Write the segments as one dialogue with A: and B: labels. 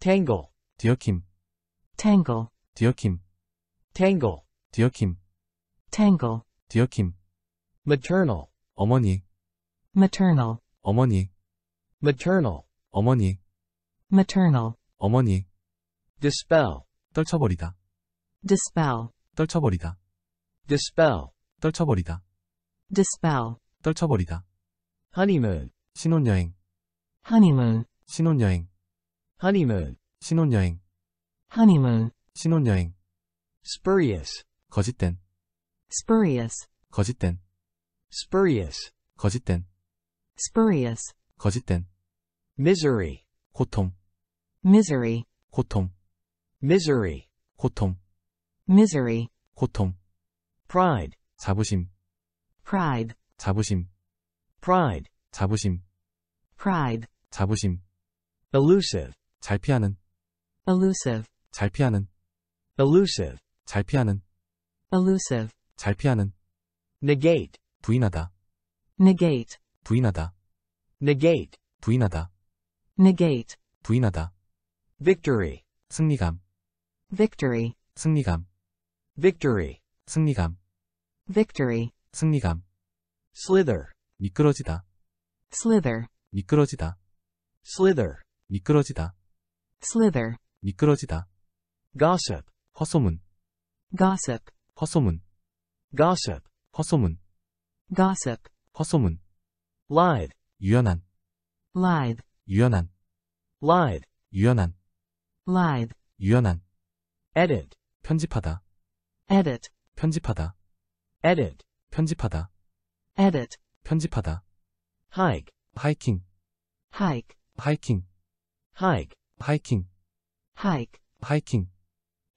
A: tangle, 뒤엉킴, tangle, 뒤엉킴, tangle, 뒤엉킴, tangle, 뒤엉킴. maternal, 어머니, maternal, 어머니, maternal, 어머니, maternal, 어머니. dispel, 떨쳐버리다, dispel, 떨쳐버리다, dispel, 떨쳐버리다, dispel, 떨쳐버리다. honeymoon, 신혼여행, honeymoon, 신혼여행, honeymoon 신혼여행 honeymoon 신혼여행 spurious 거짓된 spurious 거짓된 spurious 거짓된 spurious 거짓된 misery 고통 misery 고통 misery 고통 misery 고통 pride 자부심 pride 자부심 pride 자부심 pride 자부심 elusive 잘 피하는 elusive 잘 피하는 elusive 잘 피하는 elusive 잘 피하는 negate 부인하다 negate 부인하다 negate 부인하다 negate 부인하다 victory 승리감 victory 승리감 victory 승리감 victory 승리감 slither 미끄러지다 slither 미끄러지다 slither 미끄러지다 slither 미끄러지다 gossip 헛소문 gossip 헛소문 gossip 헛소문 gossip 헛소문 lied 유연한 lied 유연한 lied 유연한 lied 유연한 edit 편집하다 edit 편집하다 edit 편집하다 edit 편집하다 hike hiking hike hiking hike hiking, hike, hiking,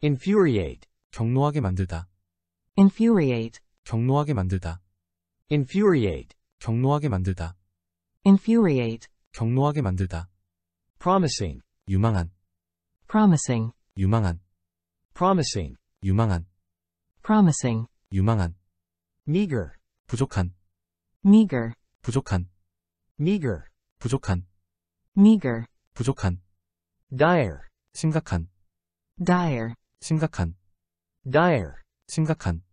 A: infuriate, 경노하게 만들다, infuriate, 경노하게 만들다, infuriate, 경노하게 만들다, infuriate, 경노하게 만들다, promising, 유망한,
B: promising,
C: 유망한,
A: promising,
C: 유망한,
B: promising,
C: 유망한, meager, 부족한, meager, 부족한, meager, 부족한, meager, 부족한
A: dire 심각한 dire 심각한 dire 심각한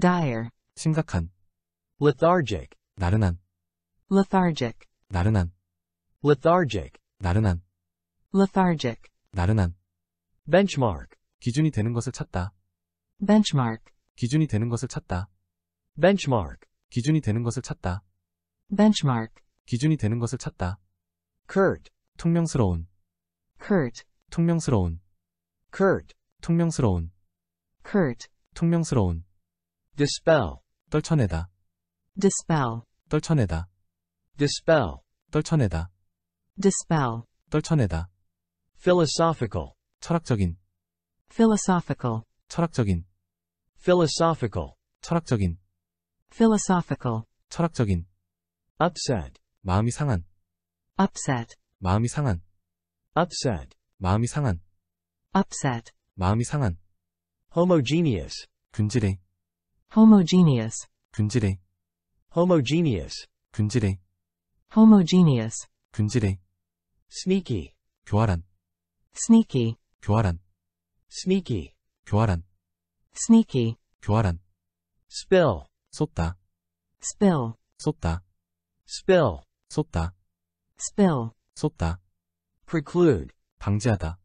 A: dire 심각한 lethargic
C: 나른한
D: lethargic
C: 나른한 lethargic 나른한
D: lethargic
C: 나른한
A: benchmark
C: 기준이 되는 것을 찾다
A: benchmark 기준이 되는 것을 찾다 benchmark 기준이 되는 것을 찾다 benchmark 기준이 되는 것을 찾다 curt 퉁명스러운 curt, 퉁명스러운, curt, 퉁명스러운, curt, 퉁명스러운. dispel, 떨쳐내다, dispel, 떨쳐내다, dispel, 떨쳐내다, dispel, 떨쳐내다. philosophical, 철학적인, philosophical, 철학적인, philosophical, 철학적인, philosophical, 철학적인. upset,
C: 마음이 상한, upset, 마음이 상한, upset 마음이 상한 upset 마음이 상한 homogeneous 균질해
A: homogeneous 균질해 homogeneous 균질해
B: homogeneous 균질해 sneaky
C: 교활한
A: sneaky 교활한 sneaky 교활한 sneaky 교활한 spill 쏟다 spill 쏟다 spill 쏟다 spill 쏟다 preclude 방지하다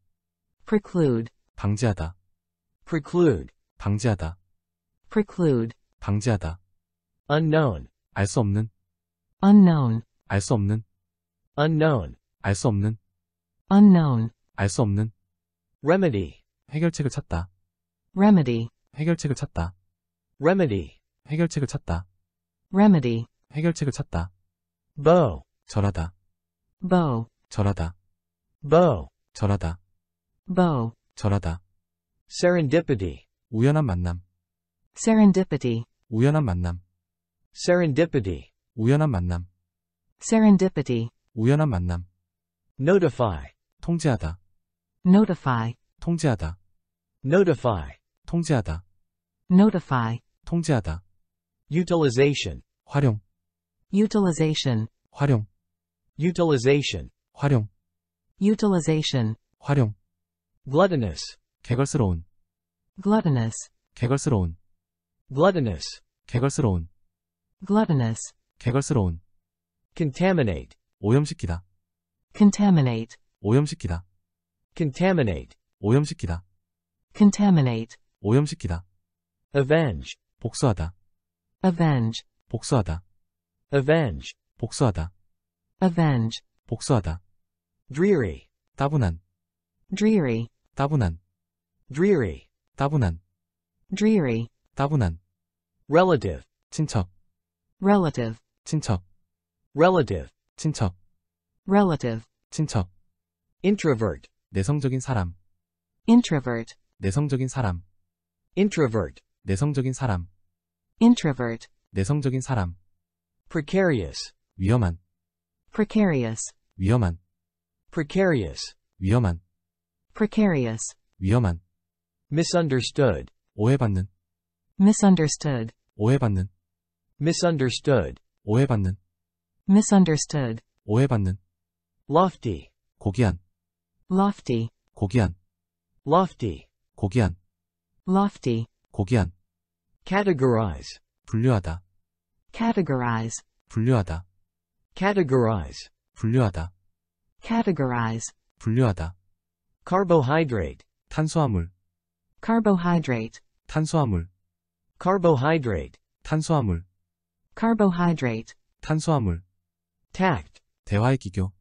A: preclude 방지하다 preclude 방지하다
D: preclude
A: 방지하다 unknown 알 수 없는 unknown 알 수 없는 unknown 알 수 없는 unknown 알 수 없는 remedy 해결책을 찾다 remedy 해결책을 찾다 remedy 해결책을 찾다 remedy 해결책을 찾다 bow 절하다 bow 절하다 bow 전하다 bow 전하다 serendipity 우연한 만남 serendipity 우연한 만남 serendipity 우연한 만남 serendipity 우연한 만남 notify 통제하다 notify 통제하다 notify 통제하다 notify 통제하다 utilization 활용 utilization 활용 utilization 활용 utilization 활용 gluttonous 개걸스러운 gluttonous 개걸스러운
D: gluttonous
A: 개걸스러운
D: gluttonous
A: 개걸스러운 contaminate 오염시키다 contaminate 오염시키다 contaminate 오염시키다 contaminate 오염시키다
E: avenge
A: 복수하다 avenge 복수하다 avenge 복수하다 avenge 복수하다 dreary 따분한 dreary 따분한 dreary 따분한 dreary 따분한 relative 친척 relative 친척 relative 친척 relative 친척 introvert 내성적인 사람 introvert 내성적인 사람 introvert 내성적인 사람 introvert
C: 내성적인 사람
A: precarious 위험한 precarious 위험한 precarious 위험한 precarious
C: 위험한 misunderstood 오해받는
B: misunderstood
A: 오해받는 misunderstood 오해받는
B: misunderstood 오해받는 lofty 고귀한 lofty
C: 고귀한
A: lofty 고귀한 lofty 고귀한 categorize 분류하다 categorize 분류하다 categorize 분류하다 categorize 분류하다 carbohydrate 탄수화물 carbohydrate 탄수화물 carbohydrate 탄수화물 carbohydrate 탄수화물 tact 대화의 기교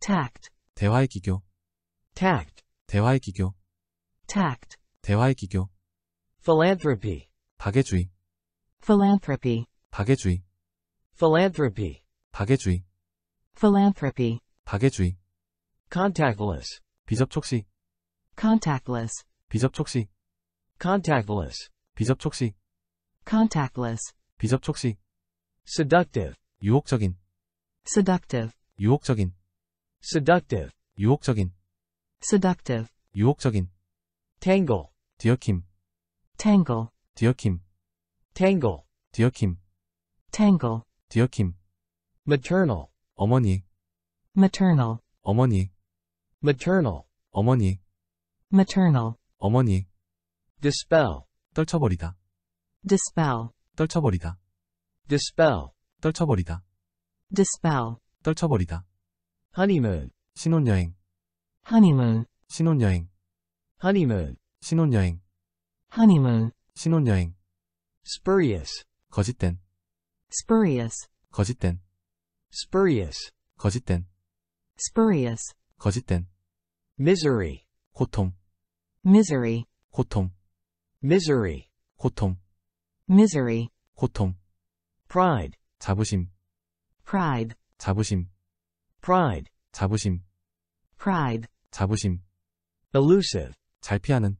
F: tact
G: 대화의 기교 tact 대화의 기교 tact 대화의 기교
B: philanthropy 박애주의 philanthropy 박애주의 philanthropy
H: 박애주의
A: philanthropy 다계주의 contactless 비접촉식 contactless 비접촉식 contactless 비접촉식 contactless 비접촉식 seductive 유혹적인
B: seductive
A: 유혹적인 seductive 유혹적인
B: seductive
A: 유혹적인 tangle 뒤엉킴 tangle 뒤엉킴 tangle 뒤엉킴 tangle 뒤엉킴 maternal 어머니
D: maternal
A: 어머니 maternal 어머니 maternal 어머니 dispel 떨쳐버리다 dispel 떨쳐버리다 dispel 떨쳐버리다 dispel 떨쳐버리다 honeymoon 신혼여행 honeymoon 신혼여행 honeymoon 신혼여행 honeymoon 신혼여행 spurious 거짓된 spurious 거짓된 spurious 거짓된 spurious, 거짓된, misery, 고통, misery, 고통, misery, 고통, misery, 고통, pride, 자부심, pride, 자부심, pride, 자부심, pride, 자부심, elusive, 잘 피하는,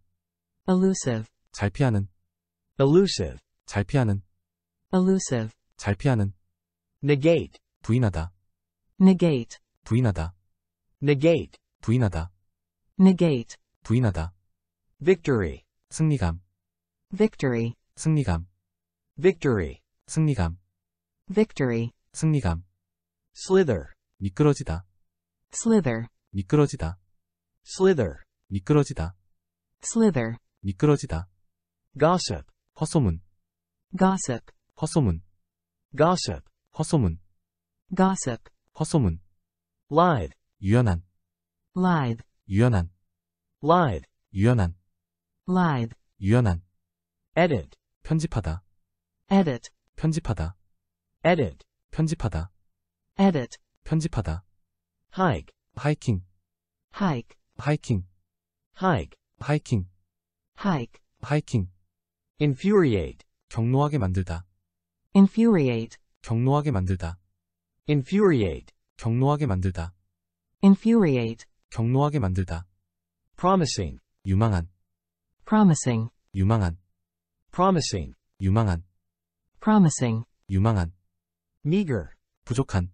A: elusive, 잘 피하는, elusive, 잘 피하는, elusive, 잘 피하는, negate, 부인하다, negate, 부인하다. negate 부인하다. negate 부인하다. victory 승리감. victory 승리감. victory 승리감. victory 승리감. slither 미끄러지다. slither 미끄러지다. slither 미끄러지다. slither 미끄러지다. gossip 헛소문 gossip 헛소문 gossip 헛소문 gossip 헛소문 live 유연한 live
C: 유연한 live 유연한 live 유연한
E: edit 편집하다 edit
A: 편집하다 edit 편집하다 edit 편집하다 hike 하이킹 hike 하이킹 hike 하이킹 hike 하이킹 infuriate 경노하게 만들다 infuriate 경노하게 만들다 infuriate 경로하게 만들다. infuriate, 경로하게 만들다. promising, 유망한. promising, 유망한. promising,
C: 유망한.
B: promising, 유망한. meager, 부족한.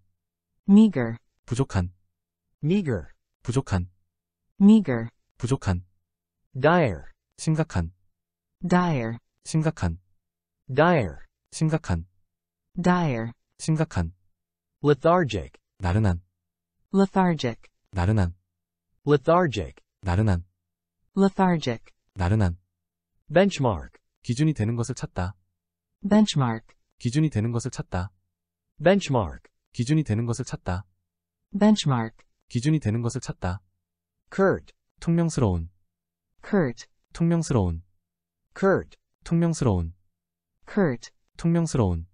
B: meager,
C: 부족한. meager, 부족한.
B: meager,
A: 부족한. dire, 심각한. dire, 심각한. dire, 심각한. dire, 심각한.
E: lethargic,
C: 나른한
D: lethargic
C: 나른한
E: lethargic
C: 나른한
D: lethargic
C: 나른한 benchmark 기준이 되는 것을 찾다
A: benchmark 기준이 되는 것을 찾다 benchmark 기준이 되는 것을 찾다 benchmark 기준이 되는 것을 찾다 curt 퉁명스러운 curt 퉁명스러운 curt 퉁명스러운 curt 퉁명스러운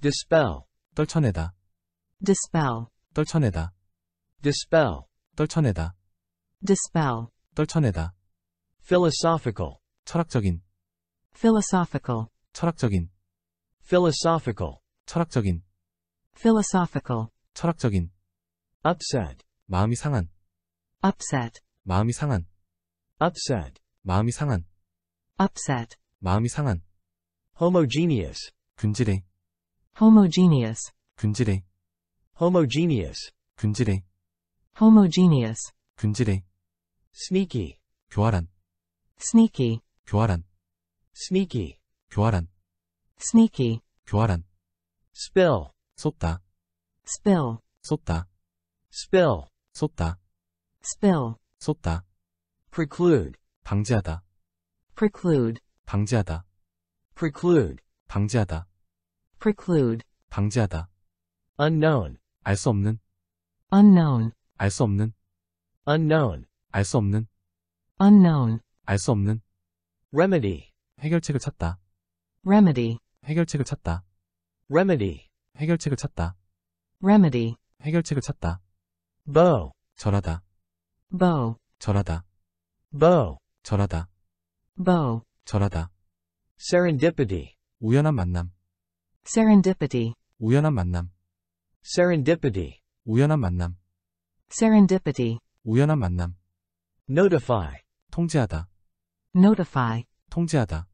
A: dispel 떨쳐내다 dispel 떨쳐내다 dispel 떨쳐내다 dispel 떨쳐내다 philosophical 철학적인 philosophical 철학적인 philosophical 철학적인 philosophical
C: 철학적인 upset 마음이 상한 upset 마음이 상한 upset 마음이 상한 upset 마음이 상한
A: homogeneous 균질해 homogeneous 균질해 homogeneous 근질해 homogeneous 근질해 sneaky 교활한 sneaky 교활한 sneaky 교활한 sneaky 교활한 spill 쏟다 spill 쏟다 spill 쏟다 spill 쏟다 preclude 방지하다 preclude 방지하다 preclude 방지하다 preclude 방지하다 unknown 알수 없는
D: unknown
A: 알 수 없는 unknown 알 수 없는 unknown 알 수 없는 remedy 해결책을 찾다 remedy 해결책을 찾다 remedy 해결책을 찾다 remedy 해결책을 찾다 bow 절하다 bow 절하다 bow 절하다 bow 절하다 serendipity
C: 우연한 만남
A: serendipity
C: 우연한 만남 serendipity 우연한 만남
A: serendipity
C: 우연한 만남 notify
A: 통지하다 notify 통지하다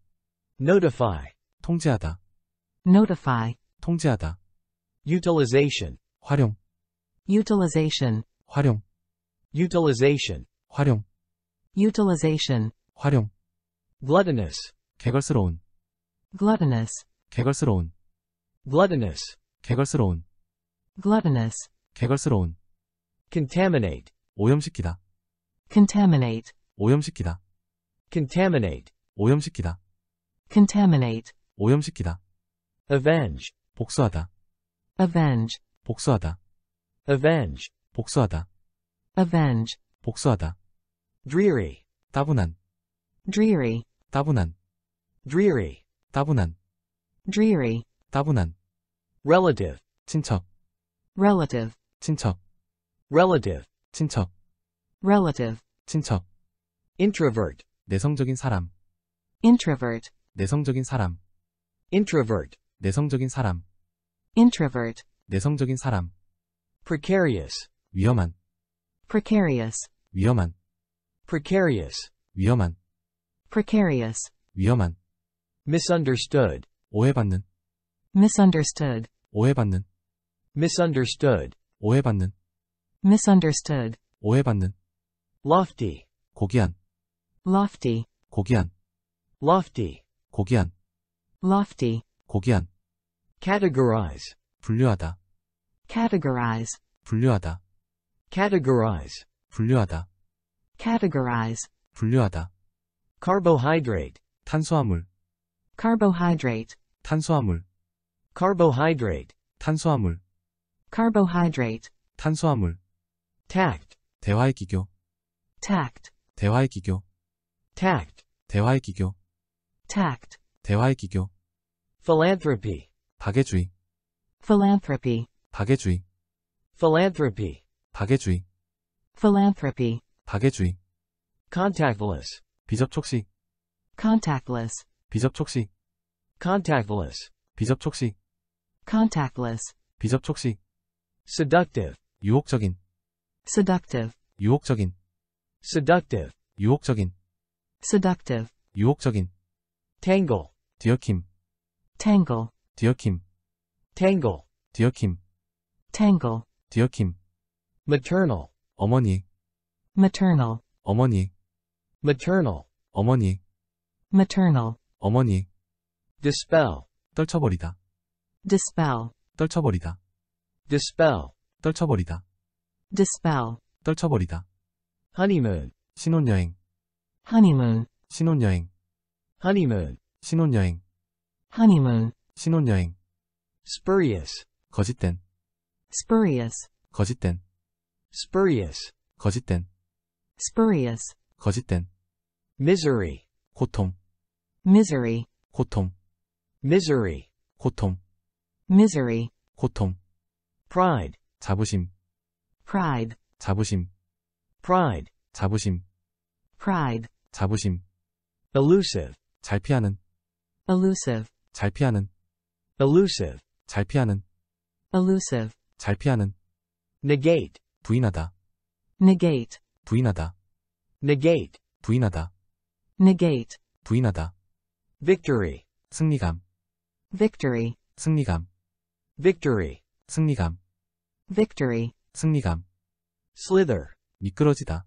A: notify 통지하다 notify 통지하다 utilization 활용 utilization 활용 utilization 활용 utilization 활용 gluttonous 개걸스러운 gluttonous 개걸스러운 gluttonous 개걸스러운 gluttonous, 개걸스러운, contaminate, 오염시키다, contaminate, 오염시키다, contaminate, 오염시키다, contaminate, 오염시키다, avenge, 복수하다, avenge, 복수하다, avenge, 복수하다, avenge, 복수하다, dreary, 따분한, dreary, 따분한, dreary, 따분한, dreary, 따분한, relative, 친척, relative 친척 relative 친척 relative 친척 introvert 내성적인 사람 introvert 내성적인 사람 introvert 내성적인 사람 introvert 내성적인 사람 precarious 위험한 precarious 위험한 precarious 위험한 precarious 위험한 misunderstood 오해받는
D: misunderstood
A: 오해받는 misunderstood
C: 오해받는
D: misunderstood
C: 오해받는 lofty 고귀한 lofty 고귀한
A: lofty 고귀한 lofty 고귀한 categorize 분류하다 categorize 분류하다 categorize 분류하다 categorize 분류하다 carbohydrate 탄수화물 carbohydrate 탄수화물 carbohydrate 탄수화물 carbohydrate, 탄수화물, tact, 대화의 기교, tact, 대화의
G: 기교, tact, 대화의 기교, tact, 대화의 기교,
B: philanthropy, 박애주의, philanthropy,
H: 박애주의,
A: philanthropy, 박애주의, philanthropy, 박애주의, contactless, 비접촉식, contactless, 비접촉식, contactless, 비접촉식, contactless, 비접촉식,
F: seductive, 유혹적인, seductive, 유혹적인, seductive, 유혹적인, seductive, 유혹적인, tangle,
A: 뒤엉킴, tangle, 뒤엉킴, tangle, 뒤엉킴, tangle, 뒤엉킴, maternal, 어머니, maternal, 어머니, maternal, 어머니, maternal, 어머니, dispel, 떨쳐버리다, dispel, 떨쳐버리다. dispel, 떨쳐버리다. dispel, 떨쳐버리다. honeymoon, 신혼여행, honeymoon, 신혼여행, honeymoon, 신혼여행, honeymoon, 신혼여행. spurious, 거짓된,
B: spurious,
A: 거짓된, spurious, 거짓된, spurious, 거짓된. misery, 고통, misery, 고통, misery, 고통, misery, 고통. pride 자부심 pride 자부심 pride 자부심 pride 자부심 elusive 잘 피하는 elusive 잘 피하는 elusive 잘 피하는 elusive 잘 피하는 negate 부인하다 negate 부인하다 negate 부인하다 negate 부인하다 victory 승리감 victory 승리감 victory 승리감 victory 승리감 slither 미끄러지다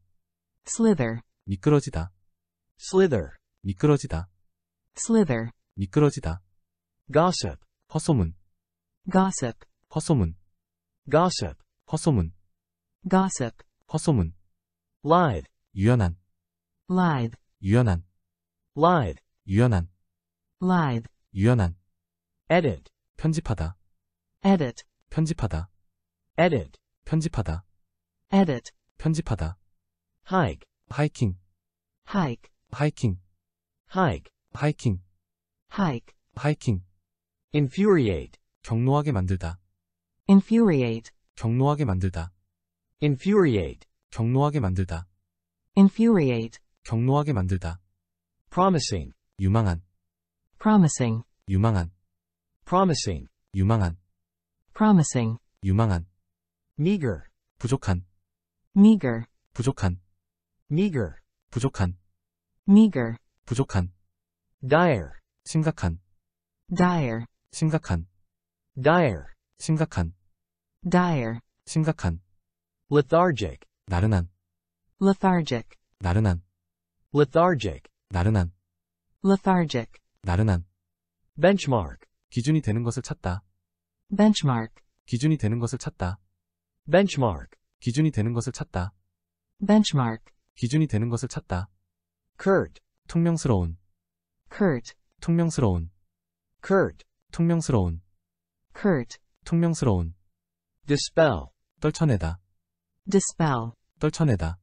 A: slither 미끄러지다 slither 미끄러지다 slither 미끄러지다 gossip 헛소문 gossip 헛소문 gossip 헛소문 gossip 헛소문 lied
C: 유연한 lied 유연한 lied 유연한 lied 유연한 edit 편집하다 edit 편집하다.
A: edit 편집하다. edit 편집하다. hike 하이킹. hike 하이킹. hike 하이킹. hike 하이킹. infuriate 경노하게 만들다. infuriate 경노하게 만들다. infuriate 경노하게 만들다. infuriate 경노하게 만들다. promising 유망한 promising 유망한 promising 유망한 promising
C: 유망한 meager 부족한 meager 부족한 meager
A: 부족한 meager 부족한 dire 심각한 dire 심각한 dire 심각한 dire 심각한
C: lethargic 나른한
D: lethargic
C: 나른한 lethargic 나른한
D: lethargic
C: 나른한
A: benchmark 기준이 되는 것을 찾다 benchmark 기준이 되는 것을 찾다. benchmark 기준이 되는 것을 찾다. benchmark 기준이 되는 것을 찾다. curt 퉁명스러운 curt 퉁명스러운 curt 퉁명스러운 curt 퉁명스러운 dispel 떨쳐내다 dispel 떨쳐내다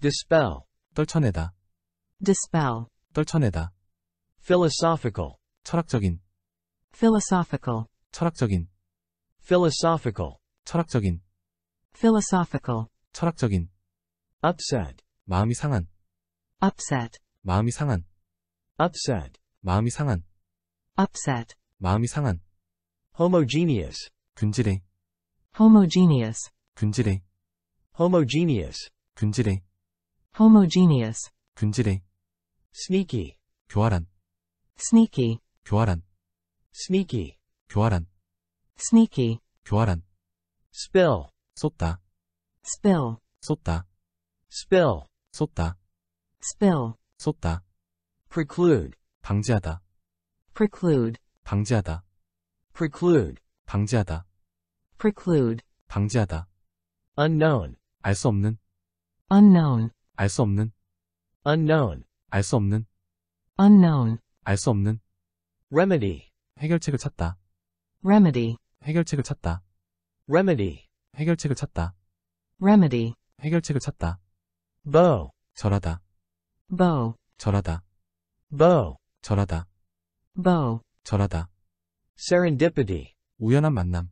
A: dispel 떨쳐내다 dispel 떨쳐내다 philosophical 철학적인 philosophical 철학적인 philosophical 철학적인
B: philosophical
C: 철학적인
A: upset
C: 마음이 상한 upset 마음이 상한 upset 마음이 상한
F: upset
A: 마음이 상한 homogeneous 균질해 homogeneous 균질해 homogeneous 균질해 homogeneous 균질해 sneaky 교활한 sneaky 교활한 sneaky 교활한 sneaky, 교활한, spill, 쏟다, spill, 쏟다, spill, 쏟다, spill, 쏟다, preclude, 방지하다, preclude, 방지하다, preclude, 방지하다, preclude, 방지하다, unknown, 알 수 없는, unknown, 알 수 없는, unknown, 알 수 없는, unknown, 알 수 없는, remedy, 해결책을 찾다, remedy, 해결책을 찾다. remedy 해결책을 찾다. remedy 해결책을 찾다. bow 절하다. bow 절하다. bow 절하다. bow 절하다. serendipity 우연한 만남.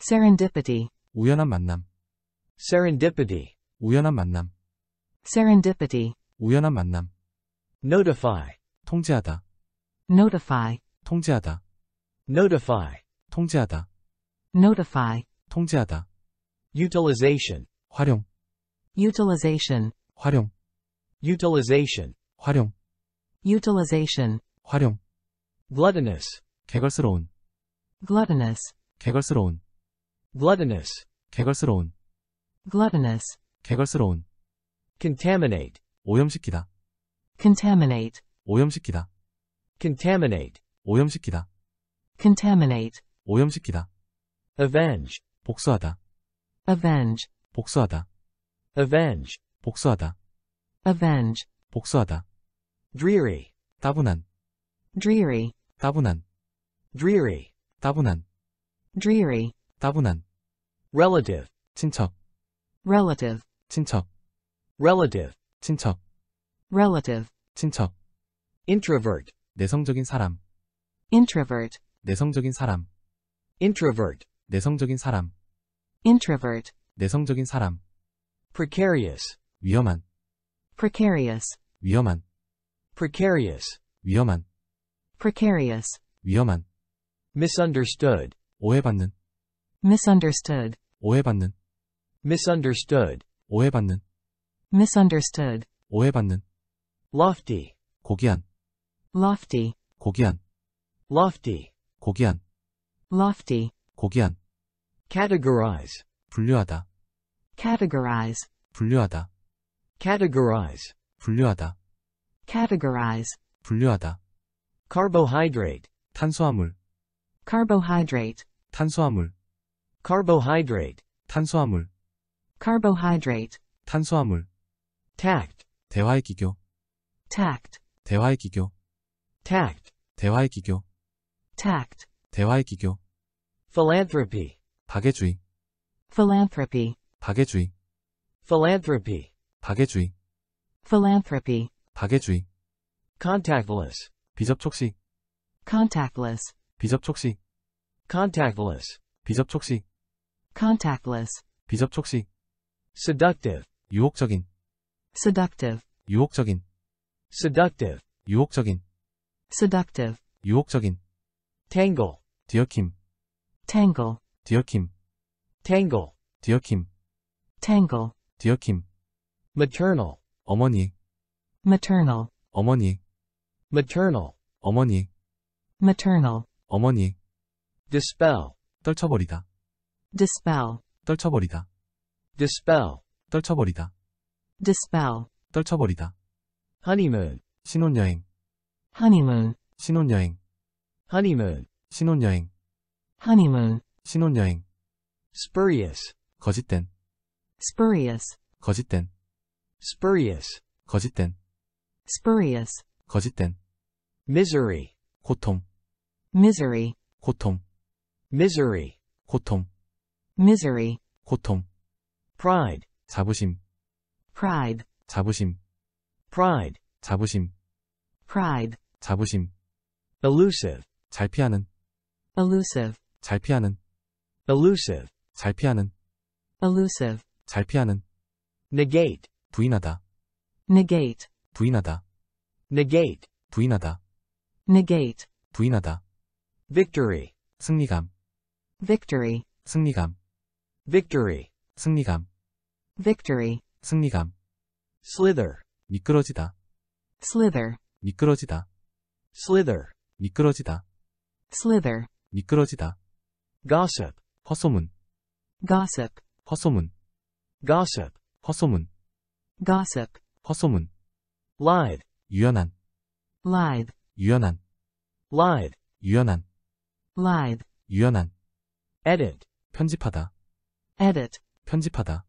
B: serendipity
A: 우연한 만남. serendipity 우연한 만남. serendipity 우연한 만남. notify 통제하다. notify 통제하다. notify 통제하다. notify utilization 활용 utilization 활용 utilization 활용 utilization 활용 gluttonous 개걸스러운 gluttonous 개걸스러운 gluttonous 개걸스러운 gluttonous 개걸스러운 contaminate 오염시키다 contaminate 오염시키다 contaminate 오염시키다 contaminate 오염시키다 avenge 복수하다 avenge 복수하다 avenge 복수하다 avenge 복수하다 dreary 따분한 dreary 따분한 dreary 따분한 dreary 따분한 relative 친척 relative 친척 relative 친척 relative 친척 introvert 내성적인 사람 introvert 내성적인 사람 introvert 내성적인 사람. introvert.
C: 내성적인 사람.
A: precarious. 위험한. precarious. 위험한. precarious. 위험한. precarious.
C: 위험한. misunderstood. 오해받는.
B: misunderstood.
C: 오해받는.
A: misunderstood. 오해받는.
B: misunderstood.
A: 오해받는. lofty. 고귀한. lofty. 고귀한. lofty. 고귀한. lofty. 고귀한 categorize 분류하다 categorize 분류하다 categorize 분류하다 categorize 분류하다 carbohydrate 탄수화물 carbohydrate 탄수화물 carbohydrate 탄수화물
F: carbohydrate 탄수화물 tact
A: 대화의 기교
F: tact
G: 대화의 기교 tact 대화의 기교
F: tact
H: 대화의 기교
F: philanthropy 박애주의 philanthropy
A: 박애주의 philanthropy 박애주의 philanthropy 박애주의 contactless 비접촉식 contactless 비접촉식 contactless 비접촉식 contactless 비접촉식
F: seductive 유혹적인 seductive 유혹적인 seductive 유혹적인 seductive 유혹적인 tangle 뒤엉킴 tangle 뒤엉킴 tangle
A: 뒤엉킴 tangle 뒤엉킴 maternal 어머니 maternal 어머니 maternal 어머니 maternal 어머니 dispel 떨쳐버리다 dispel 떨쳐버리다 dispel 떨쳐버리다 dispel 떨쳐버리다 honeymoon 신혼여행 honeymoon 신혼여행 honeymoon 신혼여행 honeymoon 신혼여행 spurious 거짓된 spurious 거짓된 spurious
G: 거짓된
B: spurious 거짓된 misery
G: 고통
A: misery 고통 misery 고통 misery 고통 pride 자부심 pride 자부심 pride 자부심 pride 자부심 elusive 잘 피하는 elusive 잘 피하는 elusive, 잘 피하는, elusive, 잘 피하는, negate, 부인하다, negate, 부인하다, negate, 부인하다, negate, 부인하다, victory, 승리감, victory, 승리감, victory, 승리감, victory, 승리감, slither, 미끄러지다, slither, 미끄러지다, slither, 미끄러지다, slither, 미끄러지다, gossip, 헛소문 gossip 헛소문 gossip 헛소문 gossip 헛소문 lied 유연한 lied 유연한 lied 유연한 lied
C: 유연한 edit 편집하다
E: edit 편집하다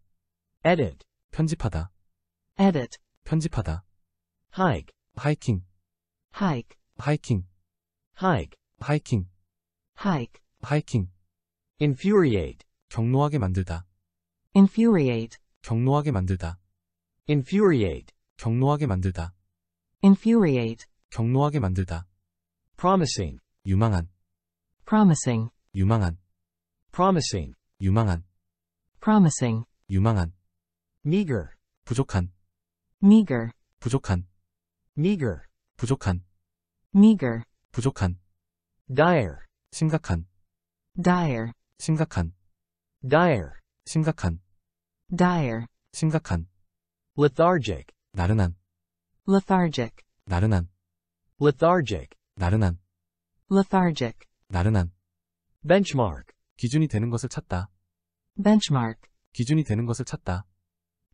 E: edit
A: 편집하다 edit 편집하다 hike 하이킹 hike 하이킹 hike 하이킹 hike 하이킹 infuriate 경노하게 만들다 infuriate 경노하게 만들다 infuriate 경노하게 만들다 infuriate 경노하게 만들다 promising 유망한 promising 유망한 promising
C: 유망한
B: promising
C: 유망한 meager 부족한 meager 부족한 meager 부족한 meager 부족한
A: dire 심각한 dire 심각한 dire 심각한 dire 심각한 lethargic
C: 나른한
D: lethargic
C: 나른한 lethargic 나른한
D: lethargic
C: 나른한 benchmark 기준이 되는 것을 찾다
A: benchmark 기준이 되는 것을 찾다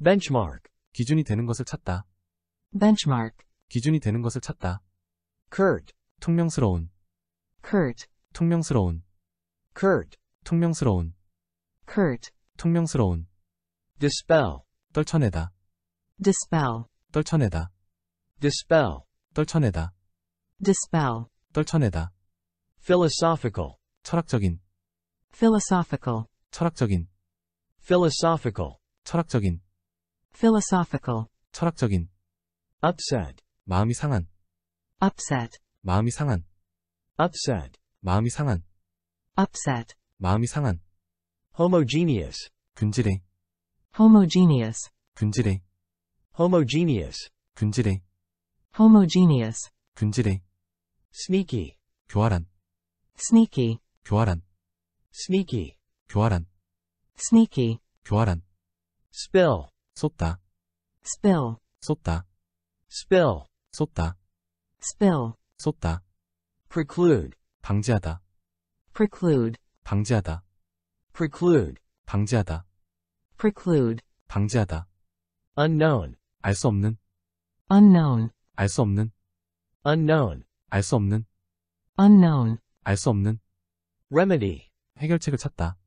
A: benchmark 기준이 되는 것을 찾다 benchmark 기준이 되는 것을 찾다 curt 퉁명스러운 curt 퉁명스러운 curt 퉁명스러운 curt 퉁명스러운 dispel 떨쳐내다 dispel 떨쳐내다 dispel 떨쳐내다 dispel 떨쳐내다 philosophical 철학적인 philosophical 철학적인
C: philosophical 철학적인
A: philosophical 철학적인 upset
C: 마음이 상한 upset 마음이 상한 upset 마음이 상한 upset 마음이 상한 homogeneous 균질해
A: homogeneous 균질해 homogeneous 균질해
B: homogeneous 균질해 sneaky
C: 교활한 sneaky 교활한
A: sneaky 교활한 sneaky 교활한 spill 쏟다 spill 쏟다 spill 쏟다 spill 쏟다 preclude 방지하다 preclude 방지하다. preclude 방지하다.
D: preclude
A: 방지하다. unknown 알 수 없는 unknown 알 수 없는 unknown 알 수 없는
D: unknown
A: 알 수 없는 remedy 해결책을 찾다.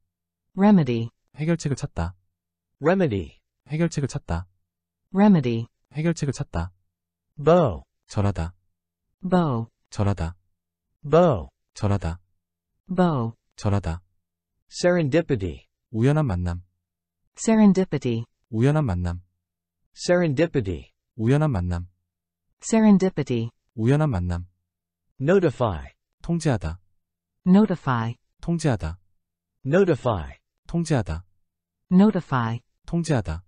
A: remedy 해결책을 찾다. remedy 해결책을 찾다. remedy 해결책을 찾다. bow 절하다. bow 절하다. bow 절하다. bow 절하다. serendipity 우연한 만남. serendipity 우연한 만남. serendipity 우연한 만남. serendipity 우연한 만남. notify 통제하다. notify 통제하다. notify 통제하다. notify 통제하다.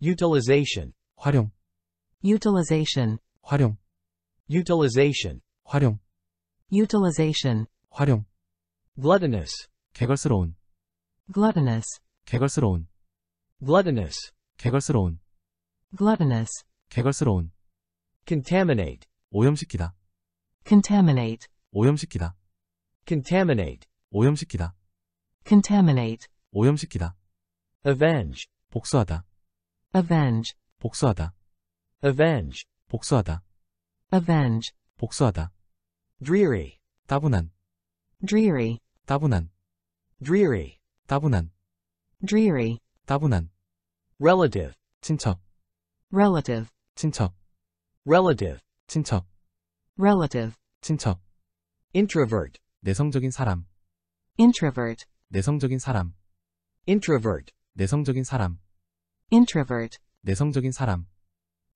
A: utilization 활용. utilization 활용. utilization 활용. utilization 활용. gluttonous 개걸스러운 gluttonous 개걸스러운 gluttonous 개걸스러운 gluttonous 개걸스러운 contaminate 오염시키다 contaminate 오염시키다 contaminate 오염시키다 contaminate 오염시키다 avenge 복수하다 avenge 복수하다 avenge 복수하다 avenge 복수하다 dreary 따분한 dreary 따분한 dreary 따분한 dreary 따분한 relative 친척 relative 친척 relative 친척 relative 친척 introvert 내성적인 사람 introvert 내성적인 사람 introvert 내성적인 사람 introvert
C: 내성적인 사람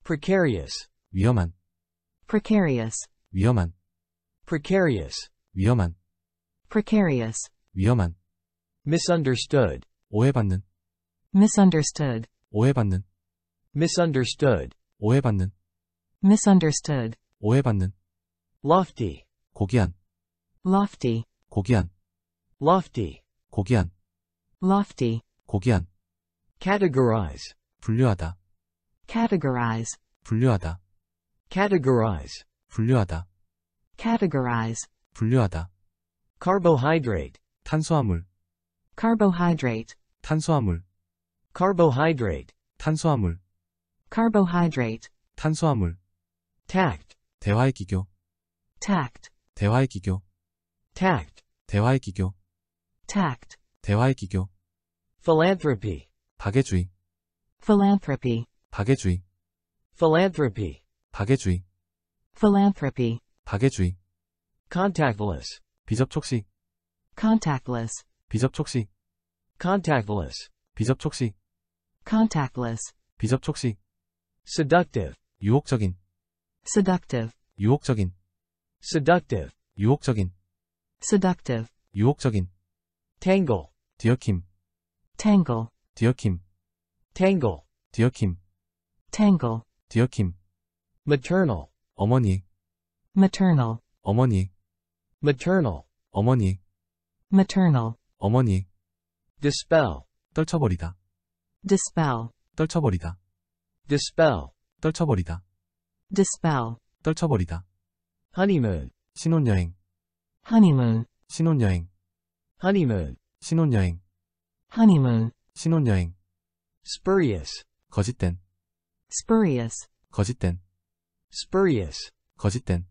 A: precarious 위험한 precarious 위험한 precarious 위험한 precarious,
C: 위험한, misunderstood, 오해받는,
B: misunderstood,
A: 오해받는, misunderstood, 오해받는,
B: misunderstood, 오해받는, lofty, 고귀한, lofty,
C: 고귀한, lofty, 고귀한, lofty, 고귀한,
A: categorize, 분류하다, categorize, 분류하다, categorize, 분류하다, categorize, 분류하다, carbohydrate 탄수화물 carbohydrate 탄수화물 carbohydrate 탄수화물 carbohydrate 탄수화물 tact 대화의 기교
F: tact
G: 대화의 기교 tact 대화의 기교 tact 대화의 기교
B: philanthropy 박애주의 philanthropy 박애주의 philanthropy
H: 박애주의
A: philanthropy 박애주의 contactless 비접촉식 contactless 비접촉식 contactless 비접촉식 contactless 비접촉식 seductive 유혹적인
B: seductive
A: 유혹적인 seductive 유혹적인
B: seductive
A: 유혹적인 tangle 뒤엉킴 tangle 뒤엉킴 tangle 뒤엉킴 tangle 뒤엉킴 maternal 어머니
D: maternal
A: 어머니 maternal, 어머니, maternal, 어머니, dispel, 떨쳐버리다, dispel, 떨쳐버리다, dispel, 떨쳐버리다, dispel, 떨쳐버리다, honeymoon, 신혼여행, honeymoon, 신혼여행, honeymoon, 신혼여행, honeymoon, 신혼여행, spurious, 거짓된, spurious, 거짓된, spurious, 거짓된,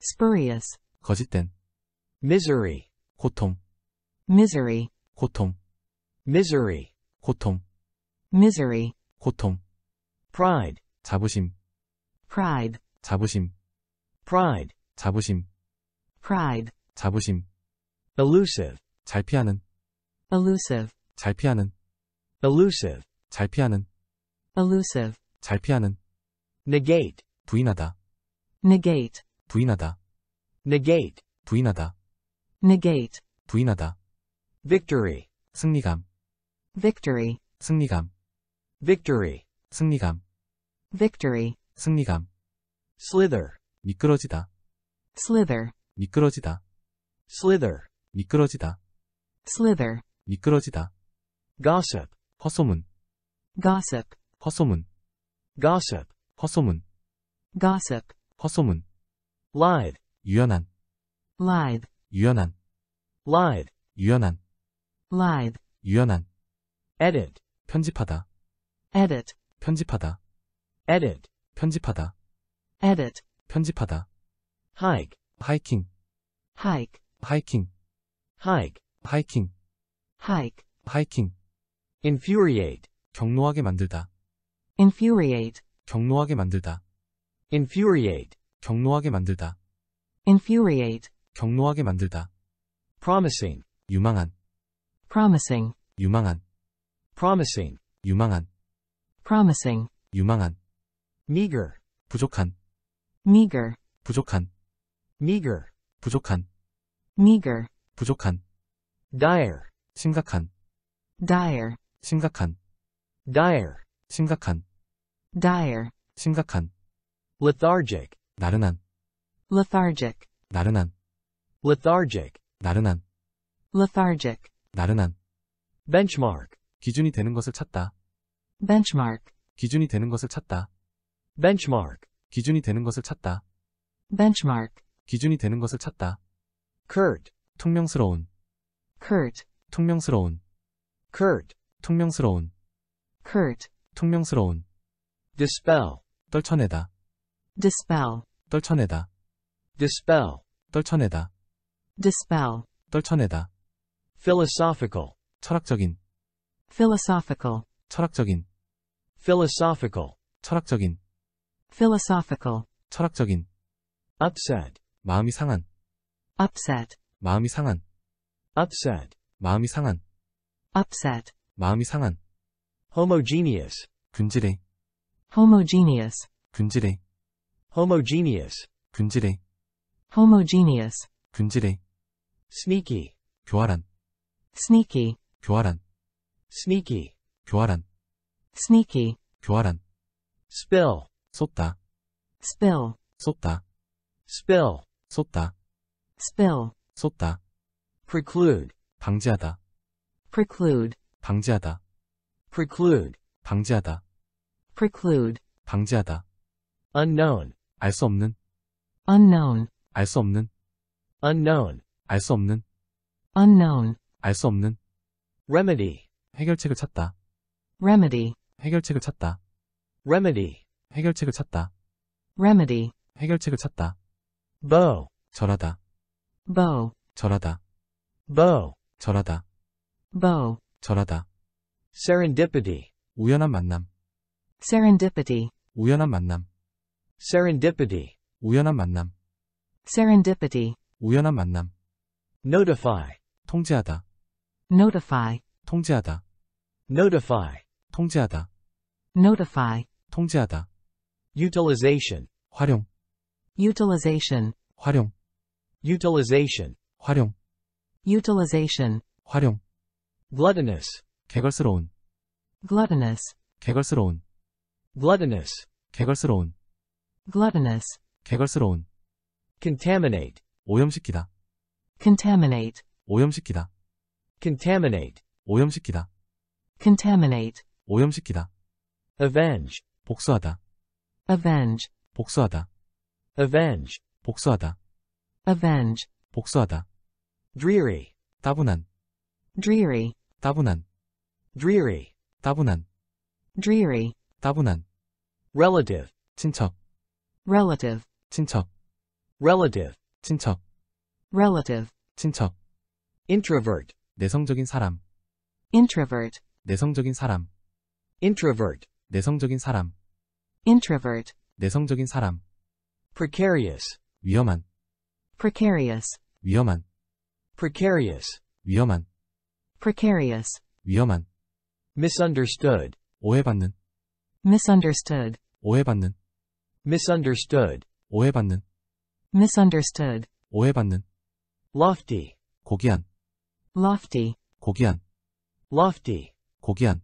A: spurious, 거짓된 misery 고통 misery 고통 misery 고통 misery 고통 pride 자부심 pride 자부심 pride 자부심 pride 자부심 elusive 잘 피하는 elusive 잘 피하는 elusive 잘 피하는 elusive 잘 피하는 negate 부인하다 negate 부인하다 negate 부인하다 negate, 부인하다. victory, 승리감, victory, 승리감, victory, 승리감, victory, 승리감. slither, 미끄러지다, slither, 미끄러지다, slither, 미끄러지다, slither, 미끄러지다. gossip, 헛소문, gossip, 헛소문, gossip, 헛소문, gossip, 헛소문. lied, 유연한, lied, 유연한 lithe 유연한 lithe 유연한 edit 편집하다 edit 편집하다 edit 편집하다 edit 편집하다 hike hiking hike hiking hike hiking hike hiking infuriate 경노하게 만들다 infuriate 경노하게 만들다 infuriate 경노하게 만들다 infuriate 경로하게 만들다. promising 유망한 promising 유망한 promising
C: 유망한
B: promising 유망한 meager
C: 부족한 meager 부족한 meager 부족한
A: meager 부족한 dire 심각한 dire 심각한 dire 심각한 dire 심각한
E: lethargic
A: 나른한
D: lethargic
A: 나른한 lethargic 나른함
D: lethargic
A: 나른함 benchmark 기준이 되는 것을 찾다 benchmark 기준이 되는 것을 찾다 benchmark 기준이 되는 것을 찾다 benchmark 기준이 되는 것을 찾다 curt 퉁명스러운 curt 퉁명스러운 curt 퉁명스러운 curt 퉁명스러운 dispel 떨쳐내다 dispel 떨쳐내다 dispel 떨쳐내다 dispel 떨쳐내다 philosophical 철학적인 philosophical 철학적인 philosophical 철학적인 philosophical
C: 철학적인 upset 마음이 상한 upset 마음이 상한
A: upset
C: 마음이 상한 upset 마음이 상한
A: homogeneous 분질해 homogeneous 분질해 homogeneous 분질해 homogeneous 분질해 sneaky 교활한 sneaky 교활한 sneaky 교활한 sneaky 교활한 spill 쏟다 spill 쏟다 spill 쏟다 spill 쏟다 preclude 방지하다 preclude 방지하다 preclude 방지하다 preclude 방지하다 unknown 알 수 없는
D: unknown
A: 알 수 없는 unknown 알수 없는 unknown 알수 없는 remedy 해결책을 찾다 remedy 해결책을 찾다 remedy 해결책을 찾다 remedy
E: 해결책을 찾다 bow 절하다 bow 절하다 bow 절하다 bow
A: 절하다 serendipity 우연한 만남 serendipity 우연한 만남 serendipity 우연한 만남 serendipity 우연한 만남 notify 통지하다 notify 통지하다 notify 통지하다 notify 통지하다 utilization 활용 utilization 활용 utilization 활용 utilization 활용 gluttonous 개걸스러운 gluttonous 개걸스러운 gluttonous 개걸스러운 gluttonous 개걸스러운 contaminate 오염시키다 contaminate 오염시키다 contaminate 오염시키다 contaminate 오염시키다 avenge 복수하다 avenge 복수하다 avenge 복수하다 avenge 복수하다 dreary 따분한 dreary 따분한 dreary 따분한 dreary 따분한 relative 친척 relative 친척 relative 친척 relative, 친척, introvert, 내성적인 사람, introvert, 내성적인 사람, introvert, 내성적인 사람, introvert, 내성적인 사람, precarious, 위험한, precarious, 위험한, precarious, 위험한, precarious, 위험한, misunderstood, 오해받는,
D: misunderstood,
A: 오해받는, misunderstood,
C: 오해받는,
D: misunderstood,
C: 오해받는, lofty 고귀한 lofty 고귀한
A: lofty 고귀한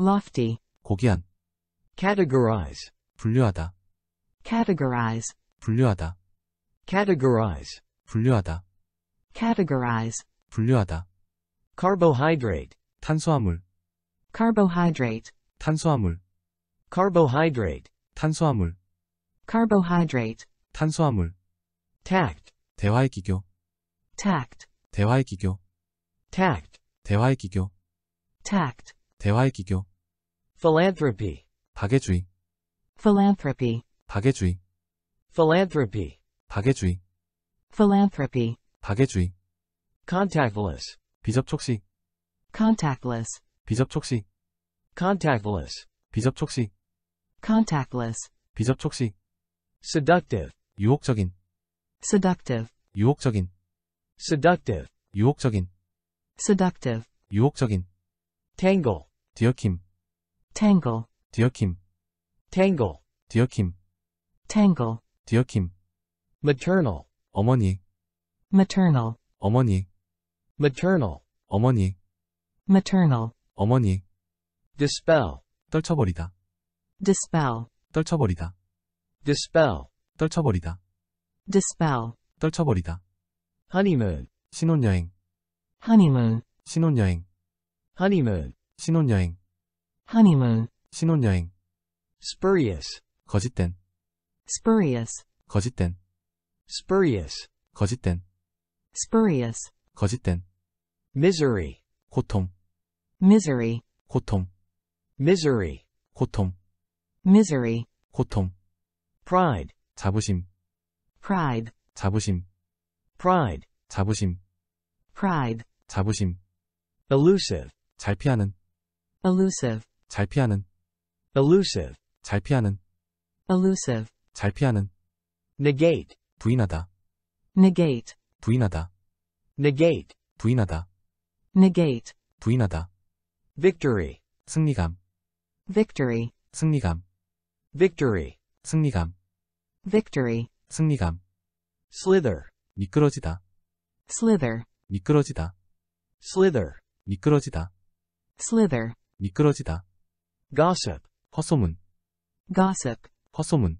A: lofty 고귀한 categorize 분류하다 categorize 분류하다 categorize 분류하다 categorize 분류하다 carbohydrate 탄수화물 carbohydrate 탄수화물 carbohydrate 탄수화물 carbohydrate 탄수화물 tact 대화의 기교 tact 대화의
G: 기교 tact 대화의 기교 tact 대화의 기교
B: philanthropy 박애주의 philanthropy
H: 박애주의
A: philanthropy 박애주의 philanthropy 박애주의 contactless 비접촉식 contactless 비접촉식 contactless 비접촉식 contactless 비접촉식 seductive 유혹적인
F: seductive 유혹적인 seductive, 유혹적인 seductive,
A: 유혹적인 tangle, 뒤엉킴 tangle, 뒤엉킴 tangle, 뒤엉킴 tangle, 뒤엉킴 maternal, 어머니 maternal, 어머니 maternal, 어머니 maternal, 어머니 dispel, 떨쳐버리다 dispel, 떨쳐버리다 dispel, 떨쳐버리다 dispel, 떨쳐버리다 한이는 신혼여행 한이는 신혼여행 한이는 신혼여행 한이는 신혼여행 spurious 거짓된
B: spurious
A: 거짓된 spurious 거짓된 spurious 거짓된 misery 고통 misery 고통 misery 고통 misery 고통 pride 자부심 pride 자부심 pride, 자부심, pride, 자부심, elusive, 잘 피하는, elusive, 잘 피하는, elusive, 잘 피하는, elusive, 잘 피하는, negate, 부인하다, negate, 부인하다, negate, 부인하다, negate, 부인하다, victory, 승리감, victory, 승리감, victory, 승리감, victory, 승리감, slither, 미끄러지다. slither. 미끄러지다. slither. 미끄러지다. slither. 미끄러지다. gossip. 헛소문. gossip. 헛소문.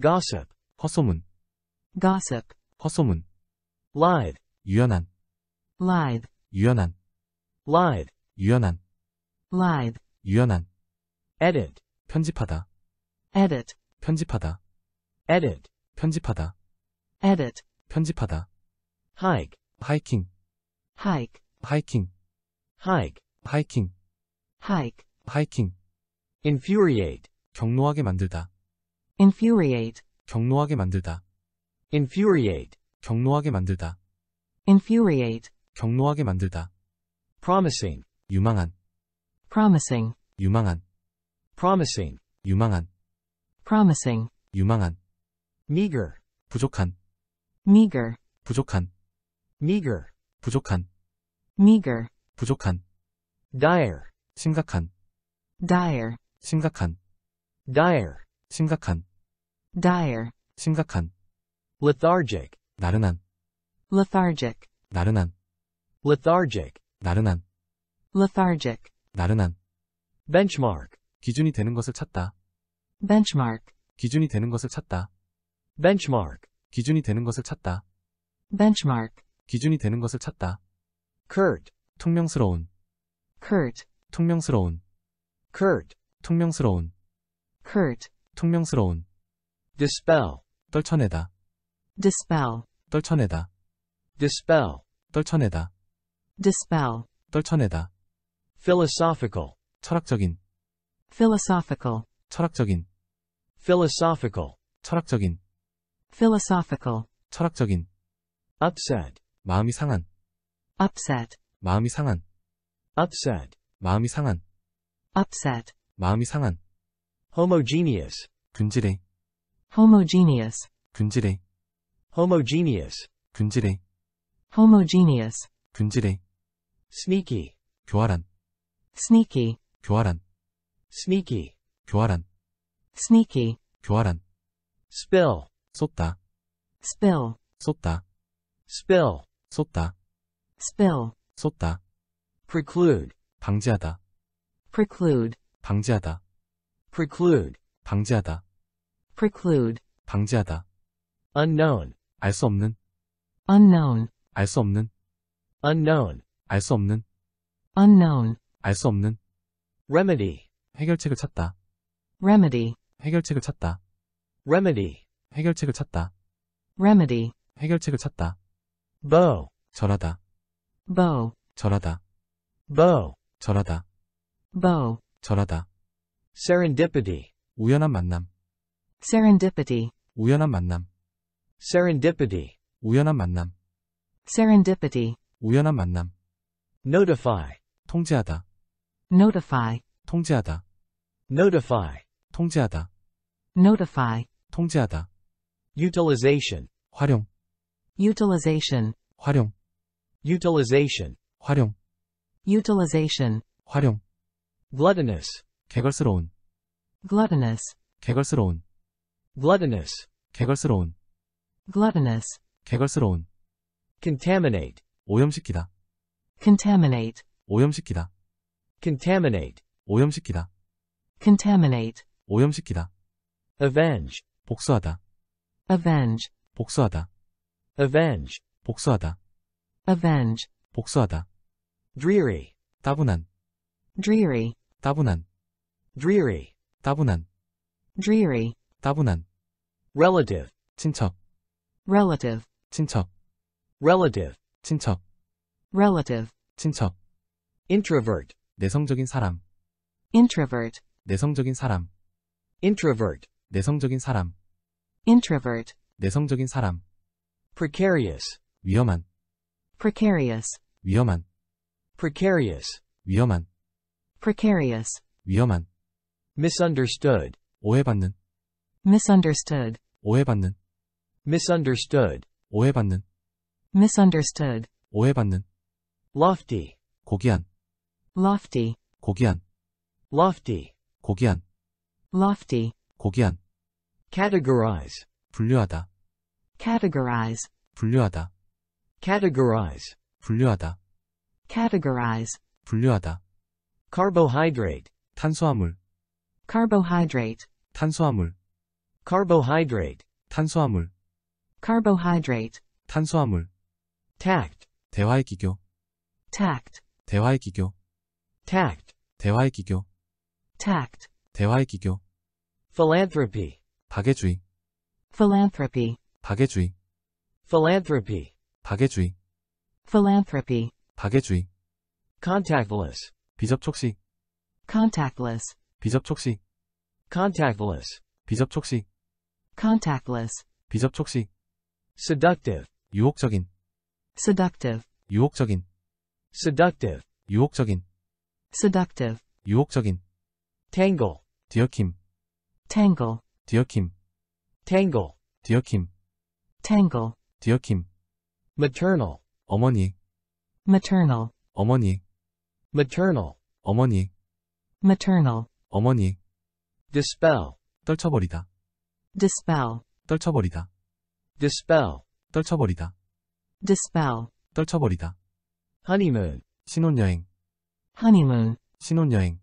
A: gossip. 헛소문. gossip. 헛소문. lied. 유연한. lied. 유연한. lied. 유연한. lied. 유연한. edit. 편집하다. edit. 편집하다. edit. 편집하다. edit. 편집하다. hike, 하이킹, hike, 하이킹, hike, 하이킹, hike. 하이킹. infuriate, 경로하게 만들다. infuriate, 경로하게 만들다. infuriate, 경로하게 만들다. infuriate, 경로하게 만들다. promising, 유망한, promising, 유망한, promising, 유망한, promising,
C: 유망한. meager, 부족한, meager 부족한
A: meager 부족한 meager 부족한 dire 심각한 dire 심각한 dire 심각한 dire 심각한
C: lethargic 나른한
D: lethargic
C: 나른한
A: lethargic
C: 나른한
D: lethargic
C: 나른한
A: benchmark 기준이 되는 것을 찾다 benchmark 기준이 되는 것을 찾다 benchmark 기준이 되는 것을 찾다. benchmark 기준이 되는 것을 찾다. curt 퉁명스러운 curt 퉁명스러운 curt 퉁명스러운 curt 퉁명스러운 dispel 떨쳐내다 dispel 떨쳐내다 dispel 떨쳐내다 dispel 떨쳐내다 philosophical 철학적인 philosophical 철학적인 philosophical 철학적인 philosophical
C: 철학적인 upset 마음이 상한 upset 마음이 상한 upset 마음이 상한
F: upset
A: 마음이 상한 homogeneous 균질해 homogeneous 균질해 homogeneous 균질해 homogeneous 균질해 sneaky 교활한 sneaky 교활한 sneaky 교활한 sneaky 교활한 spill 쏟다. spill. 쏟다. spill. 쏟다. spill. 쏟다. preclude. 방지하다. preclude. 방지하다. preclude. 방지하다. preclude. 방지하다. unknown. 알 수 없는. unknown. 알 수 없는. unknown. 알 수 없는. unknown. 알 수 없는. remedy. 해결책을 찾다. remedy. 해결책을 찾다. remedy. 해결책을 찾다. remedy 해결책을 찾다. bow 절하다. bow 절하다. bow 절하다. bow 절하다. serendipity 우연한 만남.
B: serendipity
A: 우연한 만남. serendipity 우연한 만남. serendipity 우연한 만남. notify 통제하다. notify 통제하다. notify 통제하다. notify 통제하다. utilization 활용 utilization 활용 utilization 활용 utilization 활용 gluttonous 개걸스러운 gluttonous 개걸스러운 gluttonous 개걸스러운 gluttonous 개걸스러운 contaminate 오염시키다 contaminate 오염시키다 contaminate 오염시키다 contaminate 오염시키다 avenge 복수하다 avenge 복수하다 avenge 복수하다 avenge 복수하다 dreary 따분한 dreary 따분한 dreary 따분한 dreary 따분한 relative 친척 relative 친척 relative 친척 relative 친척 introvert 내성적인 사람 introvert 내성적인 사람 introvert 내성적인 사람 introvert
C: 내성적인 사람
A: precarious 위험한 precarious 위험한 precarious 위험한 precarious
C: 위험한 misunderstood 오해받는
D: misunderstood
C: 오해받는
A: misunderstood 오해받는
D: misunderstood
A: 오해받는 lofty 고귀한 lofty 고귀한 lofty 고귀한 lofty 고귀한 categorize 분류하다 categorize 분류하다 categorize 분류하다 categorize 분류하다 carbohydrate 탄수화물 carbohydrate 탄수화물 carbohydrate 탄수화물
F: carbohydrate 탄수화물 tact
A: 대화의 기교
F: tact
G: 대화의 기교 tact 대화의 기교
F: tact
H: 대화의 기교
B: philanthropy
H: 박애주의
F: philanthropy
A: 박애주의 philanthropy 박애주의 philanthropy 박애주의 contactless 비접촉식 contactless 비접촉식 contactless 비접촉식 contactless 비접촉식
F: seductive 유혹적인 seductive 유혹적인 seductive 유혹적인 seductive 유혹적인 tangle 뒤엉킴 tangle 뒤엉킴 tangle
C: 뒤엉킴 tangle 뒤엉킴 maternal 어머니 maternal 어머니 maternal 어머니
D: maternal
A: 어머니 dispel 떨쳐버리다 dispel 떨쳐버리다 dispel 떨쳐버리다 dispel 떨쳐버리다 honeymoon 신혼여행 honeymoon 신혼여행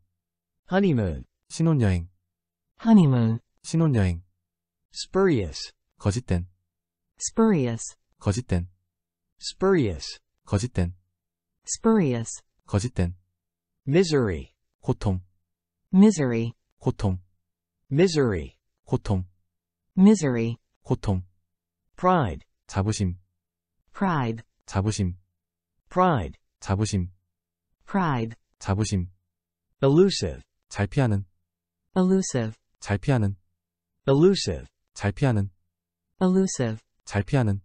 A: honeymoon 신혼여행 honeymoon 신혼여행 spurious 거짓된
B: spurious
A: 거짓된 spurious 거짓된
B: spurious 거짓된 misery
A: 고통 misery 고통 misery 고통 misery 고통 pride 자부심 pride 자부심 pride 자부심 pride 자부심 elusive 잘 피하는 elusive 잘 피하는 elusive 잘 피하는 elusive 잘 피하는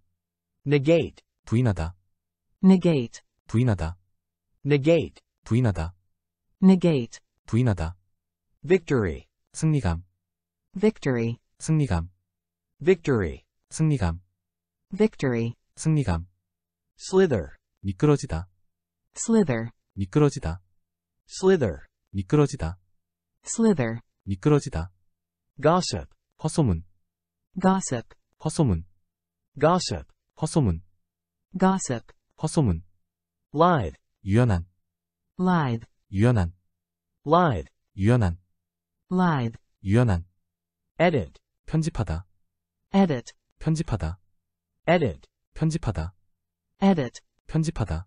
A: negate 부인하다 negate 부인하다 negate 부인하다 negate 부인하다 victory 승리감 victory 승리감 victory 승리감 victory 승리감 slither 미끄러지다 slither 미끄러지다 slither 미끄러지다 slither 미끄러지다 gossip 헛소문 gossip 헛소문 gossip 헛소문 gossip 헛소문 lied 유연한 lied 유연한 lied 유연한 lied 유연한 edit
C: 편집하다
A: edit 편집하다 edit 편집하다 edit 편집하다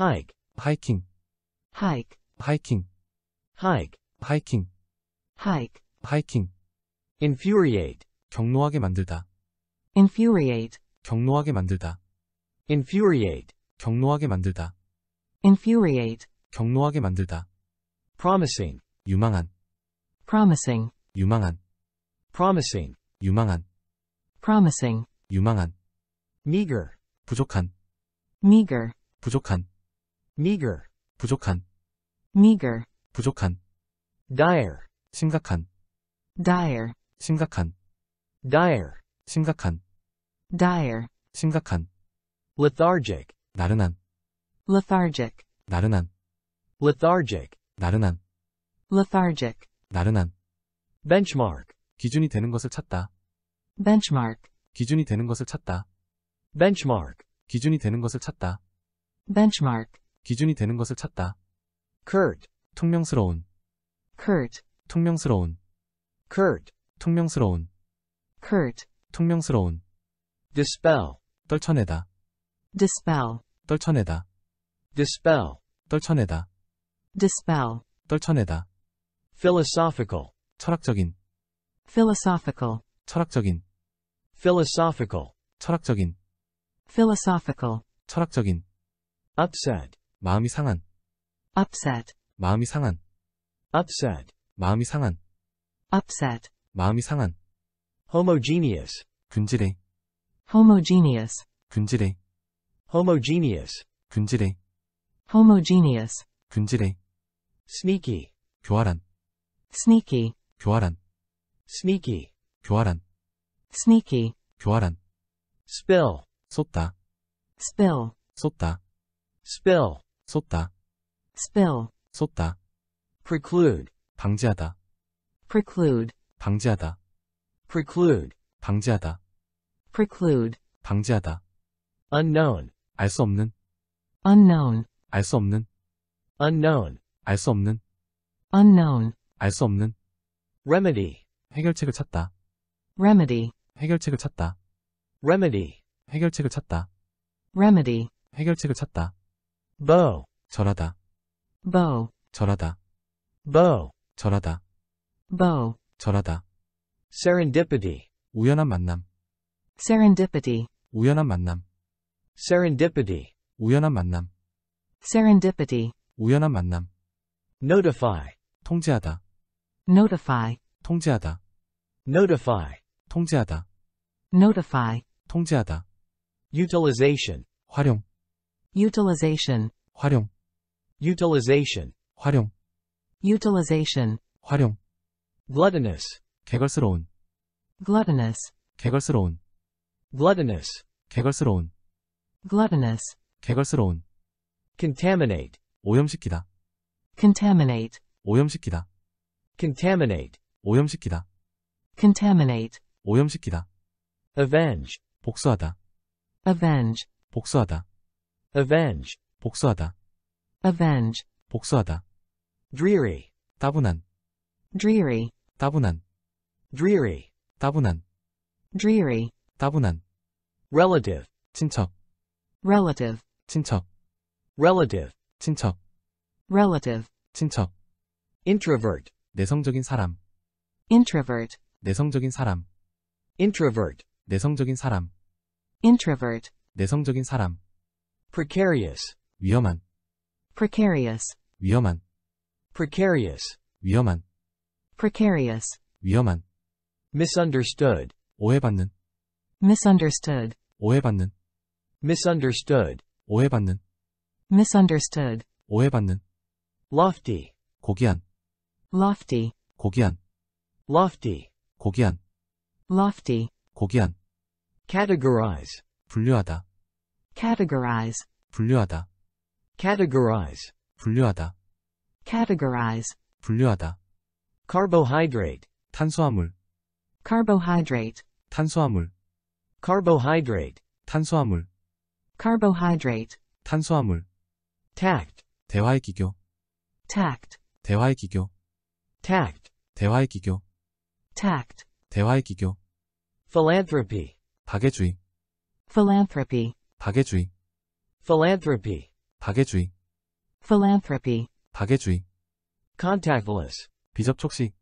A: hike 하이킹 hike 하이킹 hike 하이킹 hike 하이킹 infuriate 경노하게 만들다 infuriate 경노하게 만들다 infuriate 경노하게 만들다 infuriate 경노하게 만들다 promising 유망한 promising
C: 유망한 promising 유망한
B: promising
C: 유망한 meager 부족한 meager 부족한 meager 부족한 meager 부족한
A: dire 심각한 dire 심각한 dire 심각한 dire 심각한 lethargic 나른한 lethargic
C: 나른한 lethargic 나른한
A: lethargic 나른한 benchmark
C: 기준이 되는 것을 찾다
A: benchmark 기준이 되는 것을 찾다 benchmark 기준이 되는 것을 찾다 benchmark 기준이 되는 것을 찾다 curt 통명스러운 curt 통명스러운 curt 퉁명스러운 curt 퉁명스러운 dispel 떨쳐내다 dispel 떨쳐내다 dispel 떨쳐내다 dispel 떨쳐내다 philosophical 철학적인 philosophical 철학적인 philosophical 철학적인 philosophical 철학적인 upset
C: 마음이 상한 upset 마음이 상한 upset 마음이 상한 upset 마음이 상한 homogeneous 균질해
A: homogeneous 균질해 homogeneous 균질해
B: homogeneous 균질해 sneaky
C: 교활한
A: sneaky 교활한 sneaky 교활한 sneaky 교활한 spill 쏟다 spill 쏟다 spill 쏟다 spill 쏟다 preclude 방지하다 preclude 방지하다. preclude 방지하다.
D: preclude
A: 방지하다. unknown 알수 없는 unknown 알수 없는 unknown 알수 없는 unknown 알수 없는 remedy 해결책을 찾다. remedy 해결책을 찾다. remedy 해결책을 찾다. remedy 해결책을 찾다. bow 절하다. bow 절하다. bow 절하다. bow 절하다. serendipity 우연한 만남. serendipity 우연한 만남. serendipity 우연한 만남. serendipity 우연한 만남. notify 통제하다. notify 통제하다. notify 통제하다. notify 통제하다. utilization 활용. utilization 활용. utilization 활용. utilization 활용. gluttonous 개걸스러운 gluttonous 개걸스러운 gluttonous 개걸스러운 gluttonous 개걸스러운 contaminate 오염시키다 contaminate 오염시키다 contaminate 오염시키다 contaminate 오염시키다 avenge 복수하다 avenge 복수하다 avenge 복수하다 avenge 복수하다 dreary 따분한 dreary 따분한 dreary 따분한 dreary 따분한 relative 친척 relative 친척 relative 친척 relative 친척 introvert 내성적인 사람 introvert 내성적인 사람 introvert 내성적인 사람 introvert
C: 내성적인 사람
A: precarious 위험한 precarious 위험한 precarious 위험한 precarious,
C: 위험한, misunderstood, 오해받는,
B: misunderstood,
A: 오해받는, misunderstood, 오해받는,
B: misunderstood,
C: 오해받는, lofty, 고귀한, lofty, 고귀한, lofty, 고귀한, lofty, 고귀한,
A: categorize, 분류하다, categorize, 분류하다, categorize, 분류하다, categorize, 분류하다, carbohydrate 탄수화물 carbohydrate 탄수화물 carbohydrate 탄수화물 carbohydrate 탄수화물 tact 대화의 기교
F: tact
G: 대화의 기교 tact 대화의 기교 tact 대화의 기교
B: philanthropy 박애주의 philanthropy 박애주의 philanthropy
H: 박애주의
A: philanthropy 박애주의 contactless 비접촉식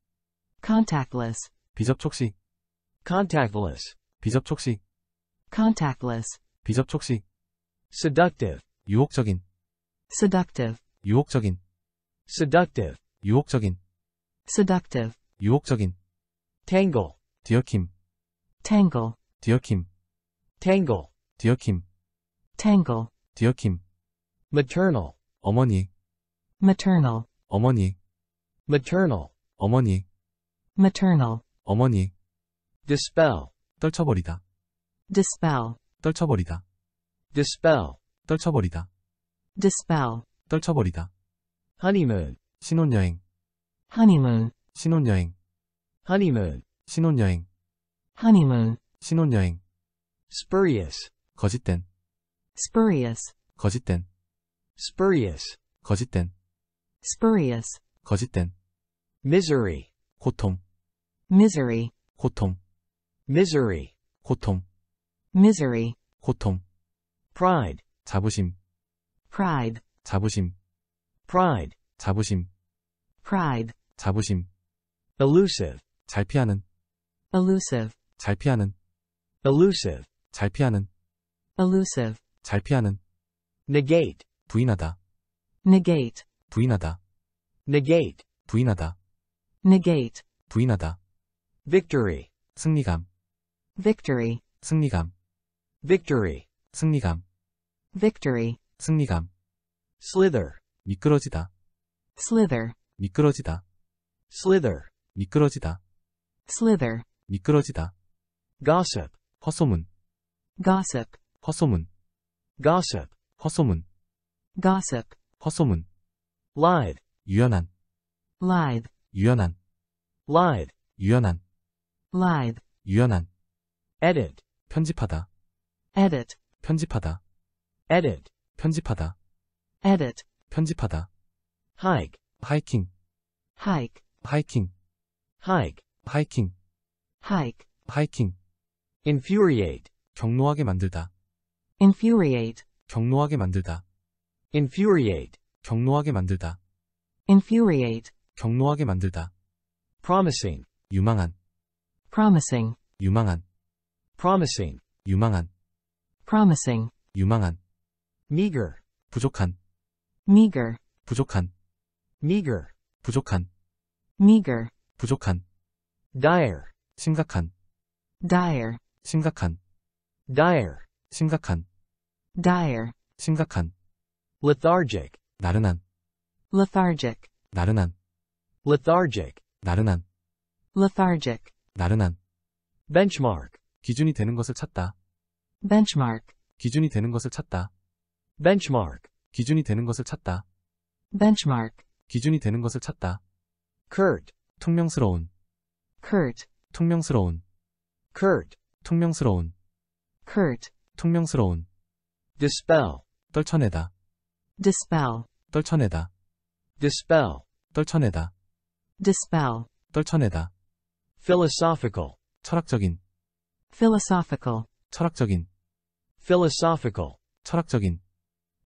A: contactless 비접촉식 contactless 비접촉식 contactless 비접촉식 seductive 유혹적인
B: seductive
A: 유혹적인 seductive 유혹적인
B: seductive
A: 유혹적인 tangle 뒤엉킴 tangle 뒤엉킴 tangle 뒤엉킴 tangle 뒤엉킴 maternal 어머니 maternal 어머니 maternal 어머니 maternal 어머니 dispel 떨쳐버리다 dispel 떨쳐버리다 dispel 떨쳐버리다 dispel 떨쳐버리다 honeymoon 신혼여행 honeymoon 신혼여행 honeymoon 신혼여행 honeymoon 신혼여행 spurious 거짓된 spurious 거짓된 spurious 거짓된 spurious 거짓된 misery 고통 misery 고통 misery 고통 misery 고통 pride 자부심 pride 자부심 pride 자부심 pride 자부심 elusive 잘 피하는 elusive 잘 피하는 elusive 잘 피하는 elusive 잘 피하는 negate 부인하다
B: negate
C: 부인하다 negate 부인하다 negate 부인하다
A: victory 승리감 victory 승리감 victory 승리감 victory 승리감 slither 미끄러지다 slither 미끄러지다 slither 미끄러지다 slither 미끄러지다 gossip 헛소문 gossip
C: 헛소문 gossip 헛소문 gossip 헛소문 live 유연한 live 유연한 lithe 유연한 lithe 유연한
E: edit 편집하다 edit 편집하다 edit
A: 편집하다 edit 편집하다 hike hiking hike hiking hike hiking hike hiking infuriate 경노하게 만들다 infuriate 경노하게 만들다 infuriate 경노하게 만들다 infuriate 경로하게 만들다. promising 유망한 promising 유망한 promising
C: 유망한
B: promising
C: 유망한 meager 부족한 meager 부족한 meager 부족한
A: meager 부족한 dire 심각한 dire 심각한 dire 심각한 dire 심각한
E: lethargic
C: 나른한
D: lethargic
C: 나른한
E: lethargic
C: 나른한
D: lethargic
C: 나른한 benchmark 기준이 되는 것을 찾다
A: benchmark 기준이 되는 것을 찾다 benchmark 기준이 되는 것을 찾다 benchmark 기준이 되는 것을 찾다 curt 퉁명스러운 curt 퉁명스러운 curt 퉁명스러운 curt 퉁명스러운 dispel 떨쳐내다 dispel 떨쳐내다 dispel 떨쳐내다 dispel, 떨쳐내다. philosophical, 철학적인, philosophical, 철학적인, philosophical, 철학적인,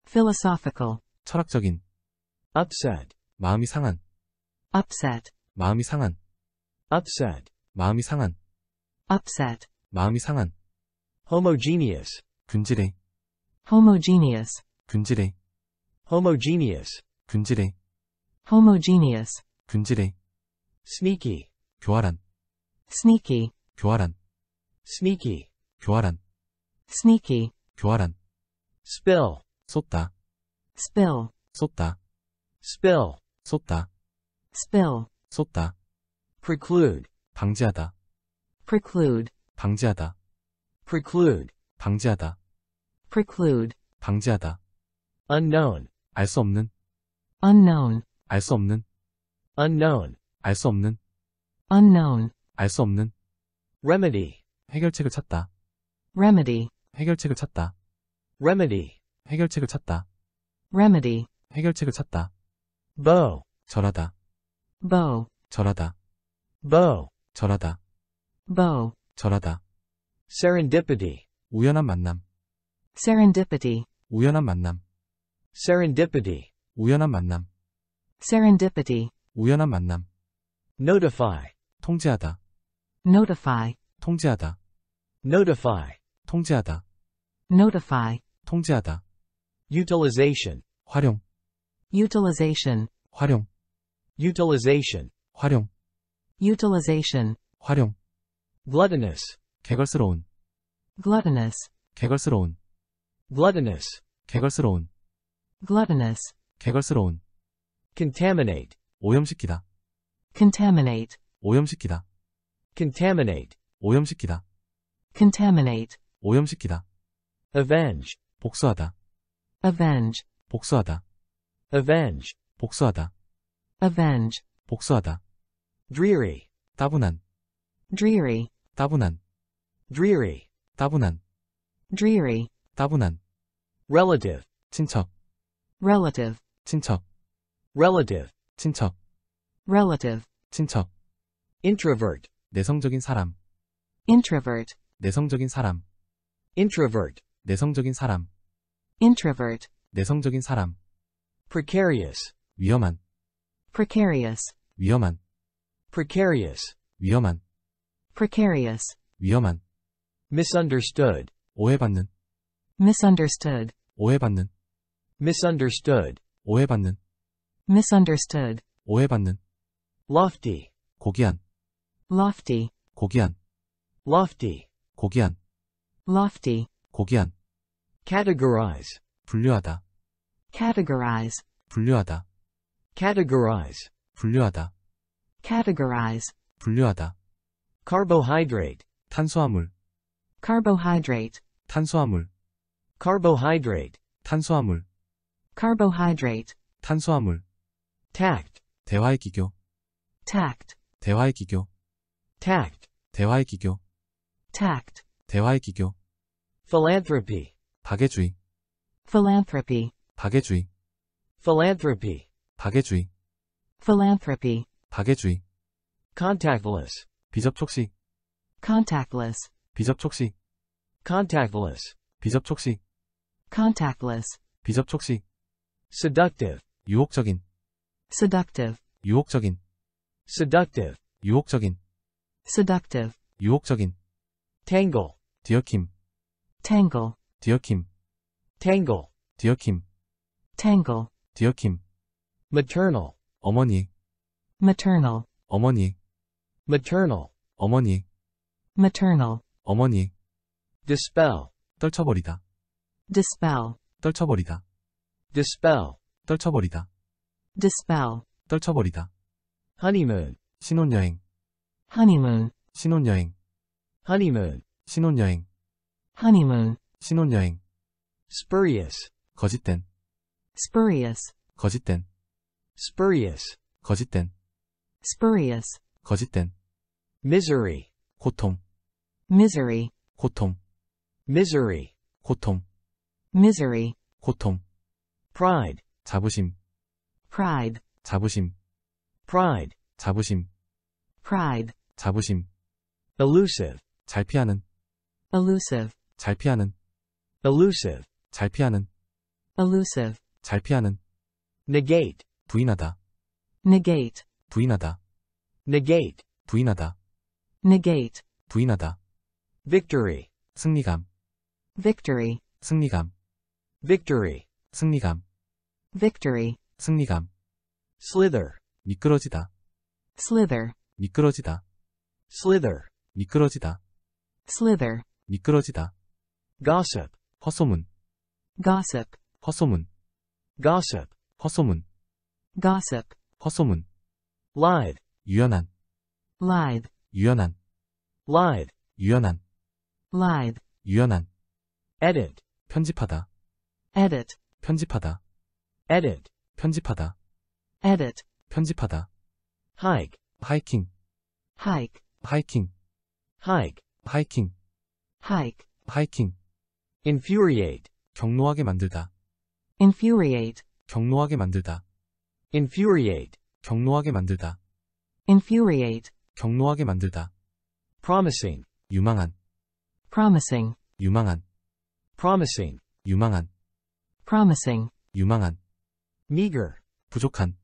A: philosophical, 철학적인. upset,
C: 마음이 상한, upset, 마음이 상한, upset, 마음이 상한, upset, 마음이 상한.
A: homogeneous, 분질해, homogeneous, 분질해, homogeneous, 분질해, homogeneous, 분질해. sneaky 교활한 sneaky 교활한 sneaky 교활한 sneaky 교활한 spill 쏟다 spill 쏟다 spill 쏟다 spill 쏟다 preclude 방지하다 preclude 방지하다 preclude 방지하다 preclude 방지하다 unknown 알 수 없는
D: unknown
A: 알 수 없는 unknown 알수 없는 unknown 알수 없는 remedy 해결책을 찾다 remedy 해결책을 찾다 remedy 해결책을 찾다 remedy 해결책을 찾다 bow 절하다 bow 절하다 bow 절하다 bow 절하다 serendipity
C: 우연한 만남
B: serendipity
C: 우연한 만남 serendipity 우연한 만남
A: serendipity
C: 우연한 만남 notify
A: 통제하다 notify 통제하다 notify 통제하다 notify 통제하다 utilization 활용 utilization 활용 utilization 활용 utilization 활용 gluttonous 개걸스러운 gluttonous 개걸스러운 gluttonous 개걸스러운 gluttonous 개걸스러운 contaminate 오염시키다 contaminate 오염시키다 contaminate 오염시키다 contaminate 오염시키다 avenge 복수하다 avenge 복수하다 avenge 복수하다 avenge 복수하다 dreary 따분한 dreary 따분한 dreary 따분한 dreary 따분한 relative 친척 relative 친척 relative 친척 relative, 친척, introvert, 내성적인 사람, introvert, 내성적인 사람, introvert, 내성적인 사람, introvert, 내성적인 사람, precarious, 위험한, precarious, 위험한, precarious, 위험한, precarious, 위험한, misunderstood, 오해받는, misunderstood, 오해받는, misunderstood,
C: 오해받는,
B: misunderstood,
C: 오해받는 lofty 고귀한 lofty 고귀한
A: lofty 고귀한 lofty 고귀한 categorize 분류하다 categorize 분류하다 categorize 분류하다 categorize 분류하다 carbohydrate 탄수화물 carbohydrate 탄수화물 carbohydrate 탄수화물 carbohydrate 탄수화물 tact 대화의 기교 tact 대화의
G: 기교 tact 대화의 기교 tact 대화의 기교
B: philanthropy 박애주의 philanthropy
H: 박애주의
A: philanthropy 박애주의 philanthropy 박애주의 contactless 비접촉식 contactless 비접촉식 contactless 비접촉식 contactless 비접촉식 seductive 유혹적인
F: seductive 유혹적인 seductive, 유혹적인, seductive, 유혹적인, tangle,
A: 뒤엉킴, tangle, 뒤엉킴, tangle, 뒤엉킴, tangle, 뒤엉킴, maternal, 어머니, maternal, 어머니, maternal, 어머니, maternal, 어머니, dispel, 떨쳐버리다, dispel, 떨쳐버리다, dispel, 떨쳐버리다, dispel, 떨쳐버리다, 한이는 신혼여행 한이는 신혼여행 한이는 신혼여행 한이는 신혼여행 spurious 거짓된
B: spurious
A: 거짓된 spurious 거짓된 spurious 거짓된 misery 고통 misery 고통 misery 고통 misery 고통 pride 자부심 pride 자부심 pride, 자부심, pride, 자부심, elusive, 잘 피하는, elusive, 잘 피하는, elusive, 잘 피하는, elusive, 잘 피하는, negate, 부인하다, negate, 부인하다, negate, 부인하다, negate, 부인하다, victory, 승리감, victory, 승리감, victory, 승리감, victory, 승리감, slither, 미끄러지다. slither 미끄러지다. slither 미끄러지다. slither 미끄러지다. gossip 헛소문 gossip 헛소문 gossip 헛소문 gossip 헛소문 lied
C: 유연한 lied 유연한 lied 유연한 lied 유연한 edit 편집하다 edit 편집하다
A: edit 편집하다 edit 편집하다. hike, 하이킹, hike, 하이킹, hike, 하이킹, hike. 하이킹. infuriate, 경로하게 만들다. infuriate, 경로하게 만들다. infuriate, 경로하게 만들다. infuriate, 경로하게 만들다. promising, 유망한, promising, 유망한, promising, 유망한, promising, 유망한. meager, 부족한,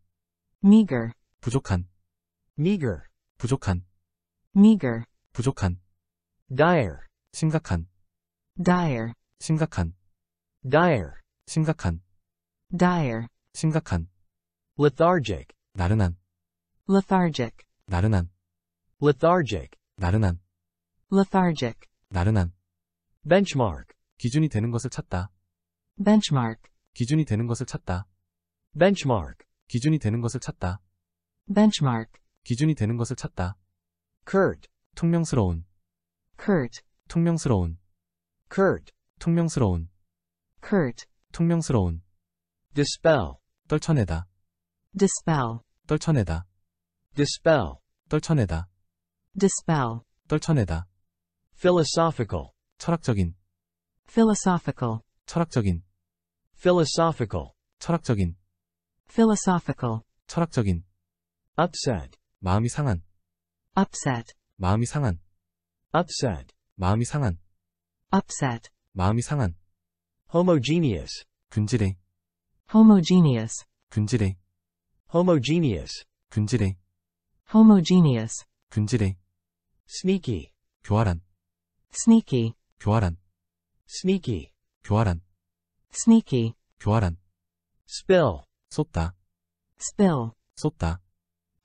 A: meager 부족한 meager 부족한 meager 부족한 dire 심각한 dire 심각한 dire 심각한 dire 심각한 lethargic
C: 나른한
D: lethargic
C: 나른한
A: lethargic
C: 나른한
D: lethargic
C: 나른한
A: benchmark 기준이 되는 것을 찾다 benchmark 기준이 되는 것을 찾다 benchmark 기준이 되는 것을 찾다. benchmark 기준이 되는 것을 찾다. curt 퉁명스러운 curt 퉁명스러운 curt 퉁명스러운 curt 퉁명스러운 dispel 떨쳐내다 dispel 떨쳐내다 dispel 떨쳐내다 dispel 떨쳐내다 philosophical 철학적인 philosophical 철학적인 philosophical 철학적인 philosophical 철학적인 upset
C: 마음이 상한 upset 마음이 상한 upset 마음이 상한
F: upset
A: 마음이 상한 homogeneous 균질해 homogeneous 균질해 homogeneous 균질해 homogeneous 균질해 sneaky 교활한 sneaky 교활한 sneaky 교활한 sneaky 교활한 spill 쏟다 spill 쏟다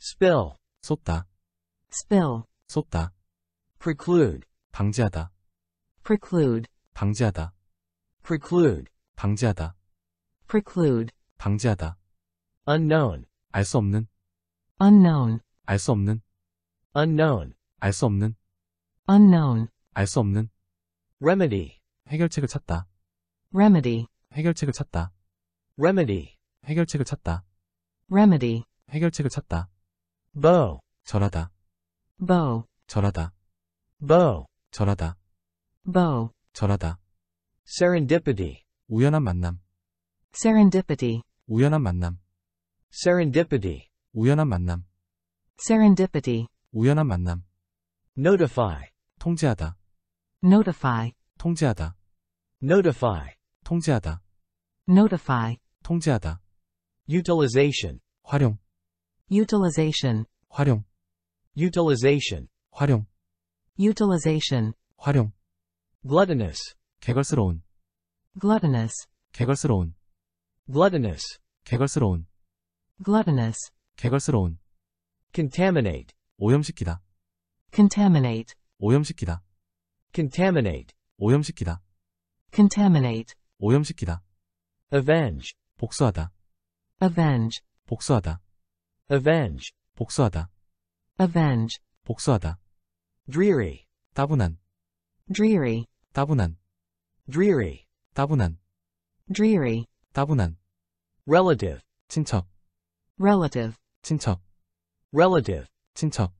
A: spill 쏟다 spill 쏟다 preclude 방지하다 preclude 방지하다 preclude 방지하다 preclude 방지하다 unknown 알 수 없는 unknown 알 수 없는 unknown 알 수 없는 unknown 알 수 없는 remedy 해결책을 찾다 remedy 해결책을 찾다 remedy 해결책을 찾다. remedy 해결책을 찾다. bow 절하다. bow 절하다. bow 절하다. bow 절하다. serendipity 우연한 만남. serendipity 우연한 만남. serendipity 우연한 만남. serendipity 우연한 만남. notify 통지하다. notify 통지하다. notify 통지하다. notify 통지하다. utilization 활용 utilization 활용 utilization 활용 utilization 활용 gluttonous 개걸스러운 gluttonous 개걸스러운 gluttonous 개걸스러운 gluttonous 개걸스러운 contaminate 오염시키다 contaminate 오염시키다 contaminate 오염시키다 contaminate 오염시키다 avenge 복수하다 avenge 복수하다 avenge 복수하다 avenge 복수하다 dreary 따분한 dreary 따분한 dreary 따분한 dreary 따분한 relative 친척 relative 친척 relative 친척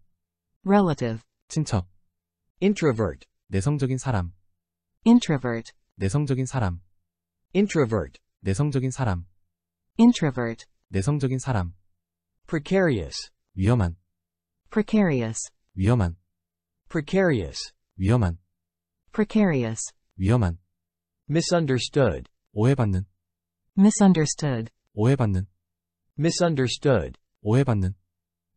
A: relative 친척 introvert 내성적인 사람 introvert 내성적인 사람 introvert 내성적인 사람 introvert
C: 내성적인 사람
A: precarious 위험한 precarious 위험한 precarious 위험한 precarious
C: 위험한 misunderstood 오해받는
A: misunderstood 오해받는 misunderstood 오해받는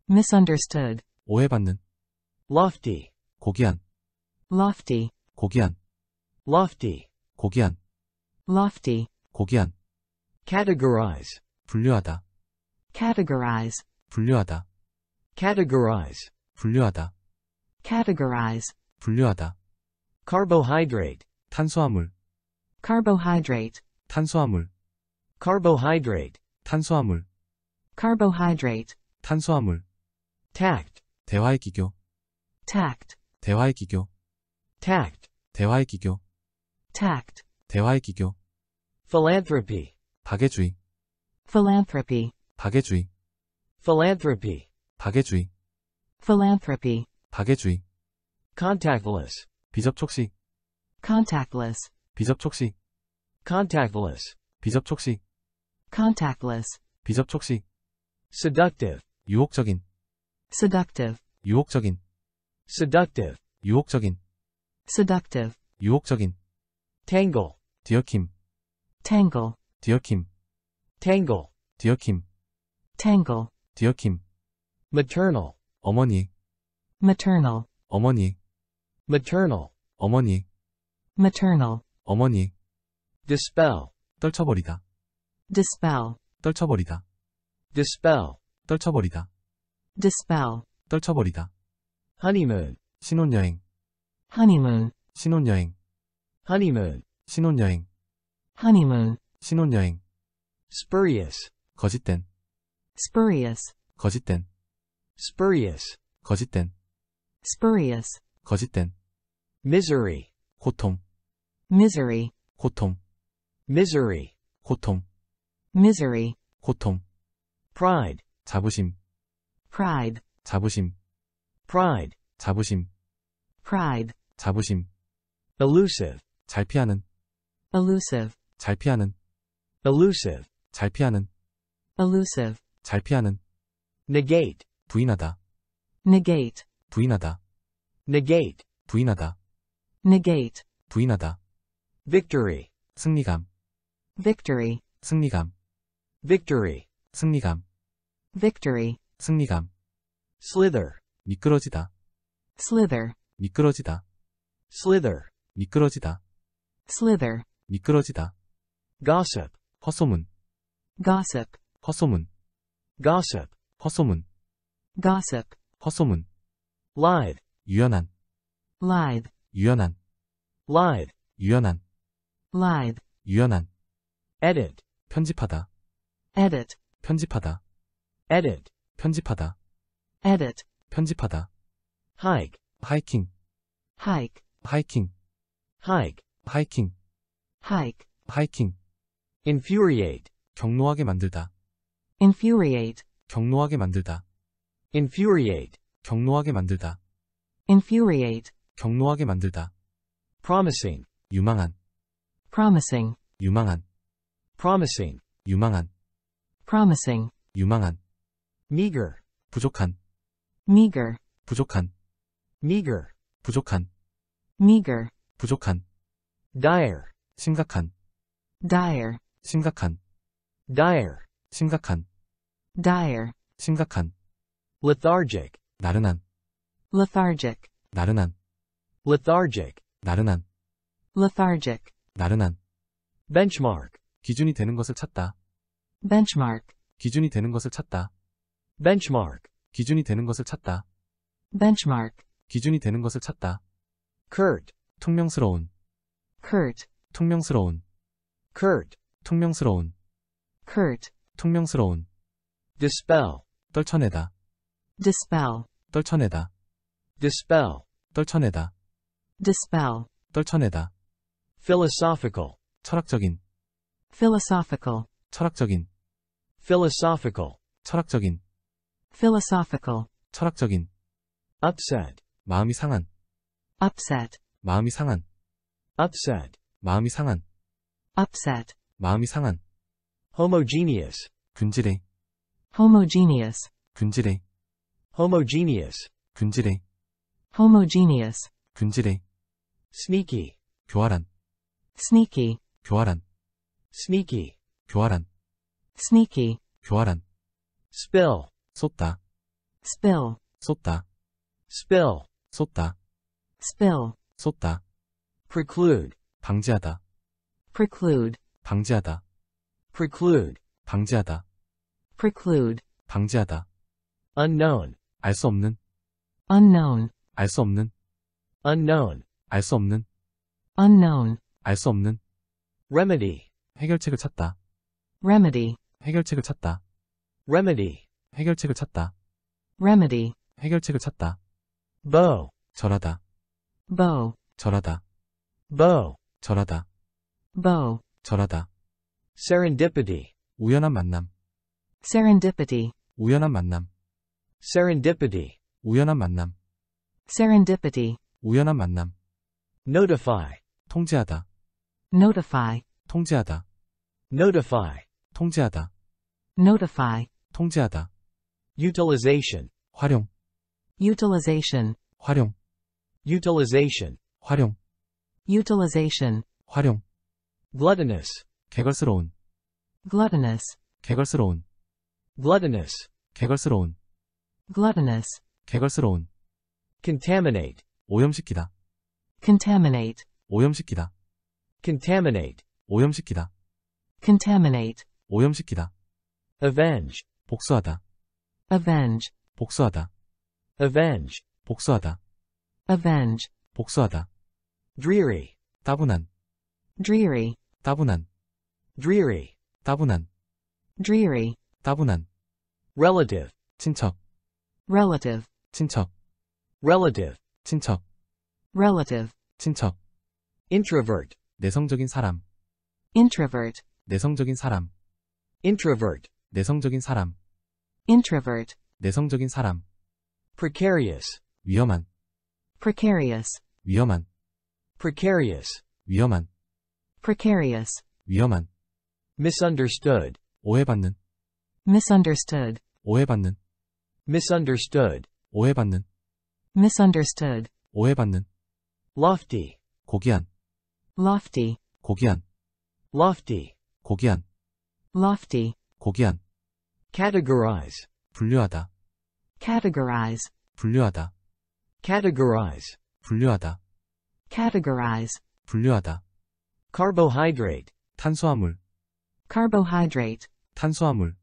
A: misunderstood 오해받는 lofty 고귀한 lofty 고귀한 lofty 고귀한 lofty 고귀한 categorize 분류하다 categorize 분류하다 categorize 분류하다 categorize 분류하다 carbohydrate 탄수화물 carbohydrate 탄수화물 carbohydrate 탄수화물
F: carbohydrate
A: 탄수화물 tact 대화의 기교
F: tact
G: 대화의 기교 tact 대화의 기교
F: tact
H: 대화의 기교
F: philanthropy 박애주의 philanthropy
H: 박애주의
A: philanthropy 박애주의 philanthropy 박애주의 contactless 비접촉식 contactless 비접촉식 contactless 비접촉식 contactless 비접촉식 seductive 유혹적인
F: seductive 유혹적인 seductive 유혹적인 seductive 유혹적인 tangle 뒤엉킴 tangle 뒤엉킴 tangle
A: 뒤엉킴 tangle 뒤엉킴 maternal 어머니 maternal 어머니 maternal 어머니 maternal 어머니 dispel 떨쳐버리다 dispel 떨쳐버리다 dispel 떨쳐버리다 dispel 떨쳐버리다 honeymoon 신혼여행 honeymoon 신혼여행 honeymoon 신혼여행 honeymoon 신혼여행 spurious 거짓된 spurious 거짓된 spurious 거짓된 spurious 거짓된 misery 고통 misery 고통 misery 고통 misery 고통 pride 자부심 pride 자부심 pride 자부심 pride 자부심 elusive 잘 피하는 elusive 잘 피하는 elusive 잘 피하는 elusive 잘 피하는 negate 부인하다 negate 부인하다 negate 부인하다 negate 부인하다 victory 승리감 victory 승리감 victory 승리감 victory 승리감 slither 미끄러지다 slither 미끄러지다 slither 미끄러지다 slither 미끄러지다 gossip 헛소문 gossip
C: 헛소문 gossip 헛소문 gossip 헛소문 lied 유연한 lied 유연한 lied 유연한 lied 유연한 edit 편집하다
A: edit 편집하다 edit 편집하다 edit 편집하다 hike hiking hike hiking hike hiking hike hiking infuriate 경노하게 만들다 infuriate 경노하게 만들다 infuriate 경노하게 만들다 infuriate 경노하게 만들다 promising 유망한 promising 유망한 promising 유망한
B: promising 유망한 meager 부족한 meager
C: 부족한 meager 부족한 meager 부족한
A: dire 심각한 dire 심각한 dire 심각한 dire 심각한 lethargic 나른한 lethargic 나른한 lethargic 나른한 lethargic 나른한 benchmark
C: 기준이 되는 것을 찾다
A: benchmark 기준이 되는 것을 찾다 benchmark 기준이 되는 것을 찾다 benchmark 기준이 되는 것을 찾다 curt 통명스러운 curt 통명스러운 curt 퉁명스러운 curt 퉁명스러운 dispel 떨쳐내다 dispel 떨쳐내다 dispel 떨쳐내다 dispel 떨쳐내다 philosophical 철학적인 philosophical 철학적인 philosophical 철학적인 philosophical 철학적인 upset
C: 마음이 상한 upset 마음이 상한 upset 마음이 상한 upset 마음이 상한 homogeneous 균질해
A: homogeneous 균질해 homogeneous 균질해 homogeneous 균질해 sneaky 교활한 sneaky 교활한 sneaky 교활한 sneaky 교활한 spill 쏟다 spill 쏟다 spill 쏟다 spill 쏟다 preclude 방지하다 preclude 방지하다. preclude 방지하다.
D: preclude
A: 방지하다. unknown 알 수 없는 unknown 알 수 없는 unknown 알 수 없는 unknown 알 수 없는 remedy 해결책을 찾다. remedy 해결책을 찾다. remedy 해결책을 찾다. remedy 해결책을 찾다. bow 절하다. bow 절하다. bow 절하다. bow 절하다. serendipity 우연한 만남. serendipity 우연한 만남. serendipity 우연한 만남. serendipity 우연한 만남. notify 통제하다. notify 통제하다. notify 통제하다. notify 통제하다. utilization 활용. utilization 활용. utilization 활용. utilization 활용. gluttonous 개걸스러운 gluttonous 개걸스러운 gluttonous 개걸스러운 gluttonous 개걸스러운 contaminate 오염시키다 contaminate 오염시키다 contaminate 오염시키다 contaminate 오염시키다 avenge 복수하다 avenge 복수하다 avenge 복수하다 avenge 복수하다 dreary 따분한 dreary 따분한 dreary 따분한 dreary 따분한 relative 친척 relative 친척 relative 친척 relative 친척 introvert 내성적인 사람 introvert 내성적인 사람 introvert 내성적인 사람 introvert
C: 내성적인 사람
A: precarious 위험한 precarious 위험한 precarious 위험한 precarious,
C: 위험한, misunderstood, 오해받는,
B: misunderstood,
A: 오해받는, misunderstood, 오해받는, misunderstood, 오해받는, lofty, 고귀한, lofty, 고귀한, lofty, 고귀한, lofty, 고귀한, categorize, 분류하다, categorize, 분류하다, categorize, 분류하다, categorize, 분류하다, carbohydrate 탄수화물 carbohydrate 탄수화물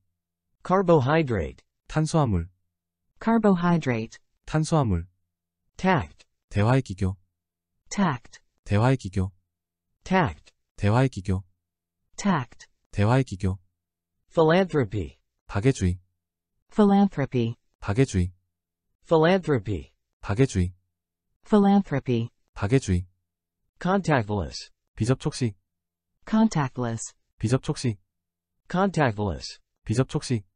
A: carbohydrate 탄수화물 carbohydrate 탄수화물 tact 대화의 기교
F: tact
G: 대화의
A: 기교
F: tact
G: 대화의 기교 tact 대화의 기교
B: philanthropy 박애주의 philanthropy 박애주의 philanthropy
H: 박애주의
A: philanthropy 박애주의 contactless 비접촉식 contactless 비접촉식 contactless 비접촉식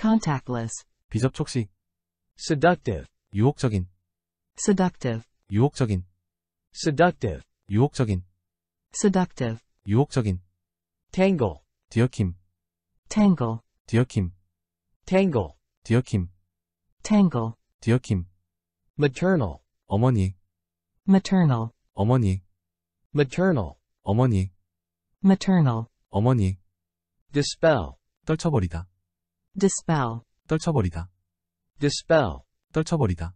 A: contactless 비접촉식 seductive 유혹적인
B: seductive
A: 유혹적인 seductive 유혹적인
B: seductive
A: 유혹적인 tangle 뒤엉킴 tangle 뒤엉킴 tangle 뒤엉킴 tangle 뒤엉킴 maternal 어머니
D: maternal
A: 어머니 maternal, 어머니, maternal, 어머니, dispel, 떨쳐버리다, dispel, 떨쳐버리다, dispel, 떨쳐버리다,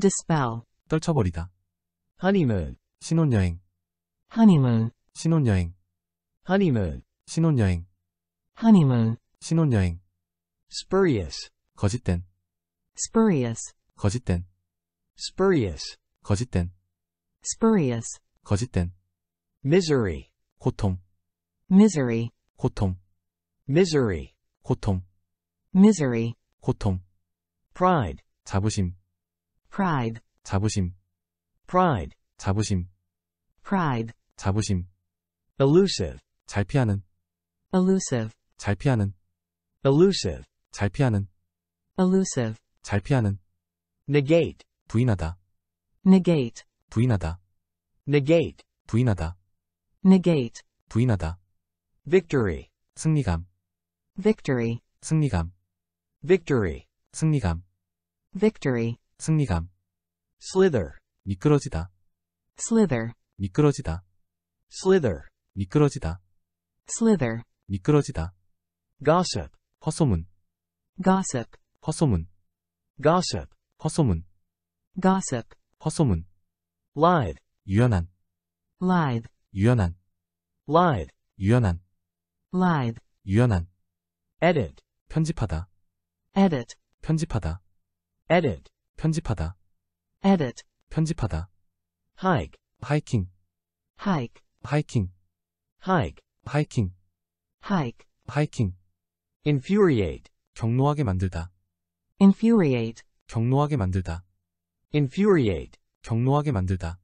A: dispel, 떨쳐버리다, honeymoon, 신혼여행, honeymoon, 신혼여행, honeymoon, 신혼여행, honeymoon, 신혼여행, spurious, 거짓된, spurious, 거짓된, spurious, 거짓된, spurious, 거짓된 misery 고통 misery 고통 misery 고통 misery 고통 pride 자부심 pride 자부심 pride 자부심 pride 자부심 elusive 잘 피하는 elusive 잘 피하는 elusive 잘 피하는 elusive 잘 피하는 negate 부인하다
B: negate
C: 부인하다 negate 부인하다 negate 부인하다
A: victory 승리감 victory 승리감 victory 승리감 victory 승리감 slither 미끄러지다 slither 미끄러지다 slither 미끄러지다 slither 미끄러지다 gossip 헛소문 gossip 헛소문 gossip 헛소문 gossip 헛소문 live 유연한 live 유연한 lithe 유연한 lithe 유연한 edit 편집하다 edit 편집하다 edit 편집하다 edit 편집하다 hike hiking hike hiking hike hiking hike hiking infuriate 경노하게 만들다 infuriate 경노하게 만들다 infuriate 경노하게 만들다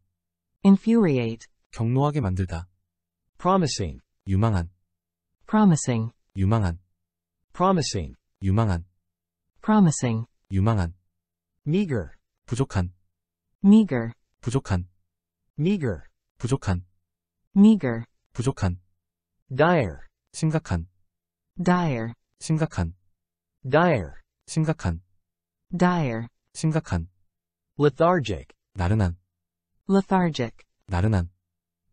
A: infuriate 경로하게 만들다. promising 유망한 promising 유망한 promising
C: 유망한
B: promising
C: 유망한 meager 부족한 meager 부족한 meager 부족한
A: meager 부족한 dire 심각한 dire 심각한 dire 심각한 dire 심각한 lethargic
C: 나른한
D: lethargic
C: 나른한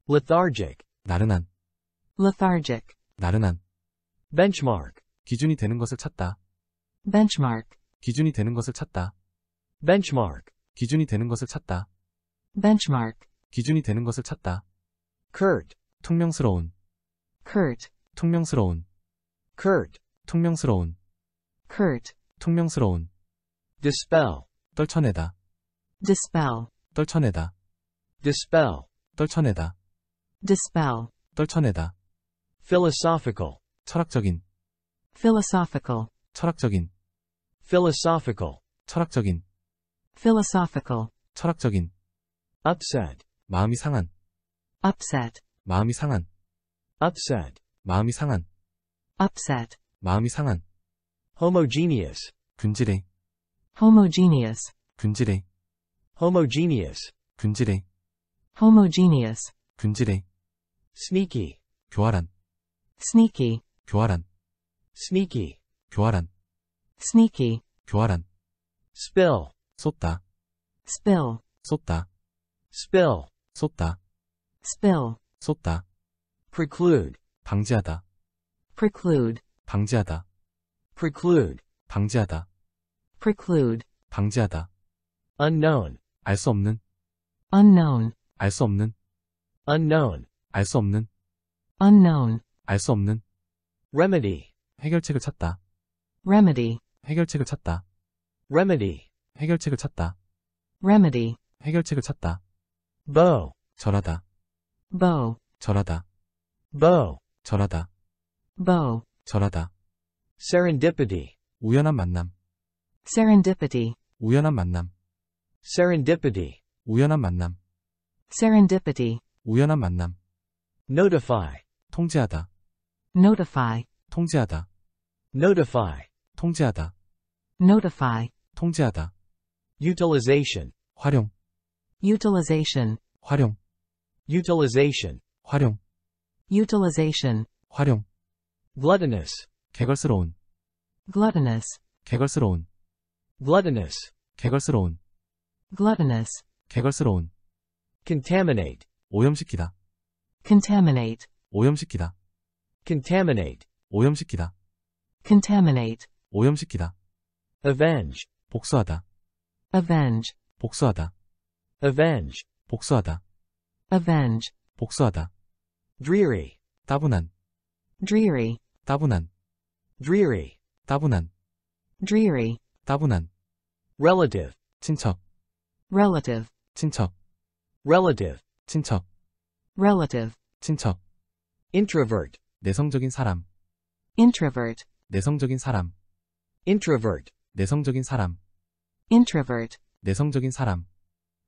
A: lethargic
C: 나른한
D: lethargic
C: 나른한 benchmark 기준이 되는 것을 찾다
A: benchmark 기준이 되는 것을 찾다 benchmark 기준이 되는 것을 찾다 benchmark 기준이 되는 것을 찾다 curt 퉁명스러운 curt 퉁명스러운 curt 퉁명스러운 curt 퉁명스러운 dispel 떨쳐내다 dispel 떨쳐내다 dispel 떨쳐내다 dispel, 떨쳐내다. philosophical, 철학적인, philosophical, 철학적인, philosophical, 철학적인, philosophical, 철학적인. upset,
C: 마음이 상한, upset, 마음이 상한, upset, 마음이 상한, upset, 마음이 상한.
A: homogeneous, 균질해, homogeneous, 균질해, homogeneous, 균질해, homogeneous, 균질해. sneaky 교활한 sneaky 교활한 sneaky 교활한 sneaky 교활한 spill 쏟다 spill 쏟다 spill 쏟다 spill 쏟다 preclude 방지하다 preclude 방지하다 preclude 방지하다 preclude 방지하다 unknown 알 수 없는
D: unknown
A: 알 수 없는 unknown 알수 없는 unknown 알수 없는 remedy 해결책을 찾다 remedy 해결책을 찾다 remedy 해결책을 찾다 remedy
E: 해결책을 찾다 bow 절하다 bow 절하다 bow 절하다 bow
A: 절하다 serendipity 우연한 만남 serendipity 우연한 만남 serendipity 우연한 만남 serendipity 우연한 만남 notify 통제하다 notify 통제하다 notify 통제하다 notify 통제하다 utilization 활용 utilization 활용 utilization 활용 utilization 활용 gluttonous 개걸스러운 gluttonous 개걸스러운 gluttonous 개걸스러운 gluttonous 개걸스러운 contaminate 오염시키다 contaminate 오염시키다 contaminate 오염시키다 contaminate 오염시키다 avenge 복수하다 avenge 복수하다 avenge 복수하다 avenge 복수하다 dreary 따분한 dreary 따분한 dreary 따분한 dreary 따분한 relative 친척 relative 친척 relative 친척 relative, 친척, introvert, 내성적인 사람, introvert, 내성적인 사람, introvert, 내성적인 사람, introvert, 내성적인 사람,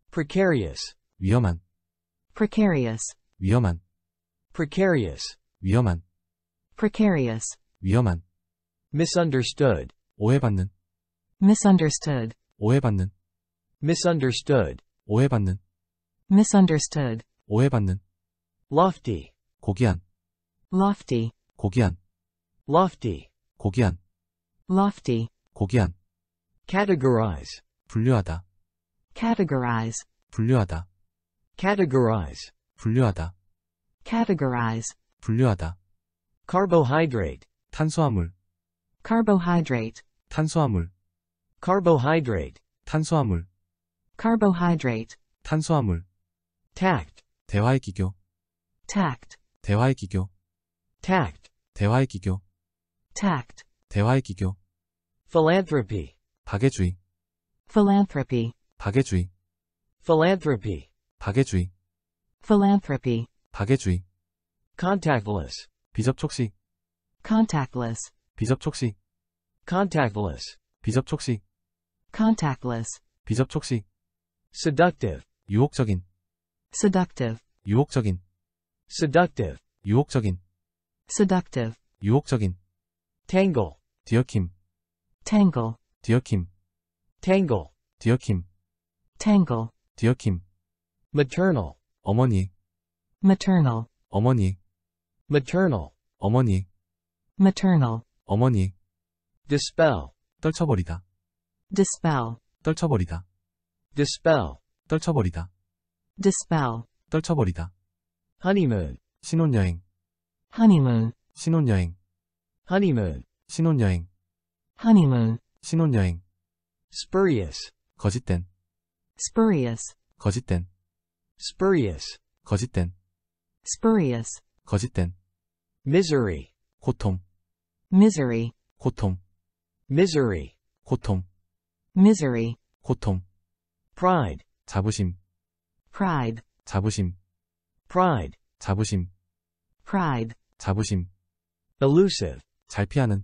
A: precarious, 위험한, precarious, 위험한, precarious, 위험한, precarious, 위험한, misunderstood, 오해받는, misunderstood, 오해받는, misunderstood,
C: 오해받는,
B: misunderstood, 오해받는, lofty
C: 고귀한 lofty 고귀한
A: lofty 고귀한 lofty 고귀한 categorize 분류하다 categorize 분류하다 categorize 분류하다 categorize 분류하다 carbohydrate 탄수화물 carbohydrate 탄수화물 carbohydrate 탄수화물 carbohydrate 탄수화물 tact 대화의 기교 tact, 대화의
G: 기교, tact, 대화의 기교, tact, 대화의 기교,
A: philanthropy, 박애주의, philanthropy, 박애주의, philanthropy, 박애주의, philanthropy, 박애주의, contactless, 비접촉식, contactless, 비접촉식, contactless, 비접촉식, contactless, 비접촉식,
F: seductive, 유혹적인, seductive, 유혹적인, seductive, 유혹적인 seductive, 유혹적인 tangle,
A: 뒤엉킴 tangle, 뒤엉킴 tangle, 뒤엉킴 tangle, 뒤엉킴 maternal, 어머니 maternal, 어머니 maternal, 어머니 maternal, 어머니 dispel, 떨쳐버리다 dispel, 떨쳐버리다 dispel, 떨쳐버리다 dispel, 떨쳐버리다 한이는 신혼여행 한이는 신혼여행 한이는 신혼여행 한이는 신혼여행 spurious 거짓된
B: spurious 거짓된 spurious 거짓된 spurious
A: 거짓된 misery 고통 misery 고통 misery 고통 misery 고통 pride 자부심 pride 자부심 pride, 자부심, pride, 자부심, elusive, 잘 피하는,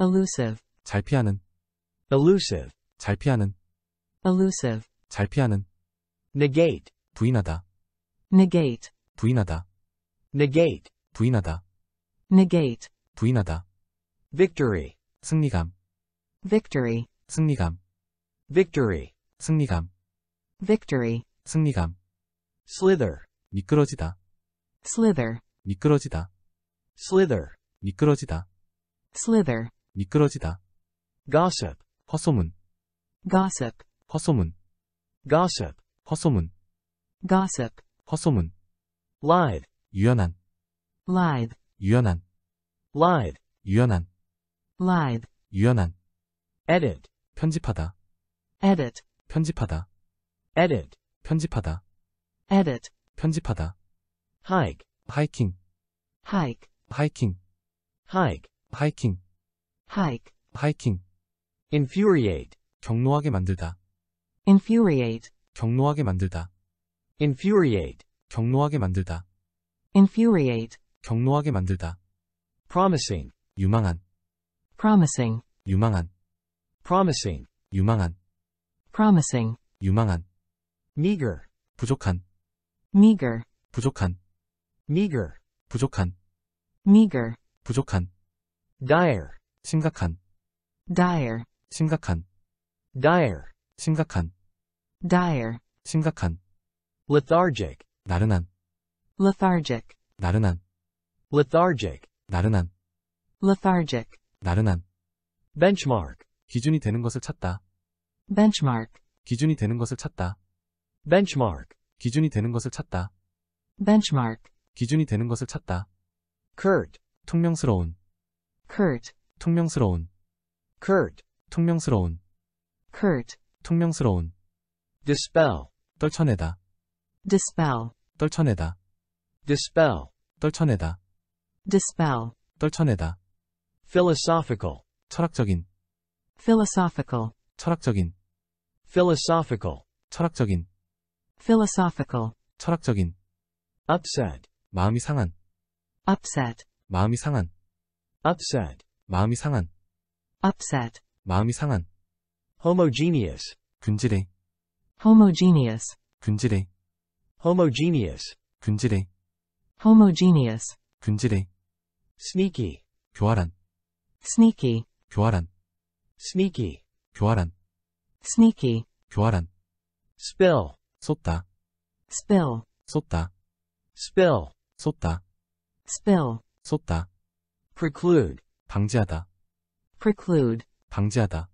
A: elusive, 잘 피하는, elusive, 잘 피하는, elusive, 잘 피하는, negate, 부인하다, negate, 부인하다, negate, 부인하다, negate, 부인하다, victory, 승리감, victory, 승리감, victory, 승리감, victory, 승리감, slither, 미끄러지다. slither 미끄러지다. slither 미끄러지다. slither 미끄러지다. gossip 헛소문 gossip 헛소문 gossip 헛소문 gossip 헛소문 lied
C: 유연한 lied 유연한 lied 유연한 lied 유연한 edit 편집하다 edit 편집하다
A: edit 편집하다 edit 편집하다. hike, 하이킹, hike, 하이킹, hike, 하이킹, hike. 하이킹. infuriate, 경로하게 만들다. infuriate, 경로하게 만들다. infuriate, 경로하게 만들다. infuriate, 경로하게 만들다. promising, 유망한, promising, 유망한, promising,
C: 유망한,
B: promising,
C: 유망한. meager, 부족한, meager 부족한 meager
A: 부족한 meager 부족한 dire 심각한 dire 심각한 dire 심각한 dire 심각한
C: lethargic 나른한
D: lethargic
C: 나른한 lethargic 나른한
D: lethargic
C: 나른한
A: benchmark 기준이 되는 것을 찾다 benchmark 기준이 되는 것을 찾다 benchmark 기준이 되는 것을 찾다. benchmark 기준이 되는 것을 찾다. curt 퉁명스러운 curt 퉁명스러운 curt 퉁명스러운 curt 퉁명스러운 dispel 떨쳐내다 dispel 떨쳐내다 dispel 떨쳐내다 dispel 떨쳐내다 philosophical 철학적인 philosophical 철학적인 philosophical 철학적인 philosophical 철학적인 upset
C: 마음이 상한 upset 마음이 상한 upset 마음이 상한
F: upset
A: 마음이 상한 homogeneous 균질해 homogeneous 균질해 homogeneous 균질해 homogeneous 균질해 sneaky 교활한 sneaky 교활한 sneaky 교활한 sneaky 교활한 spill 쏟다. spill. 쏟다. spill. 쏟다. spill. 쏟다. preclude. 방지하다. preclude. 방지하다.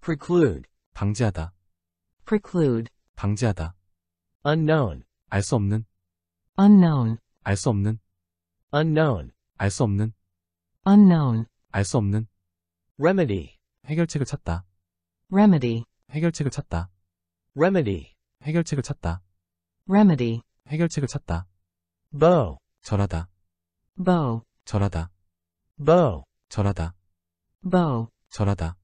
A: preclude. 방지하다. preclude. 방지하다. unknown. 알 수 없는. unknown. 알 수 없는. unknown. 알 수 없는.
D: unknown.
A: 알 수 없는. remedy. 해결책을 찾다. remedy. 해결책을 찾다. remedy. 해결책을 찾다. remedy 해결책을 찾다. bow 절하다. bow 절하다. bow 절하다. bow 절하다.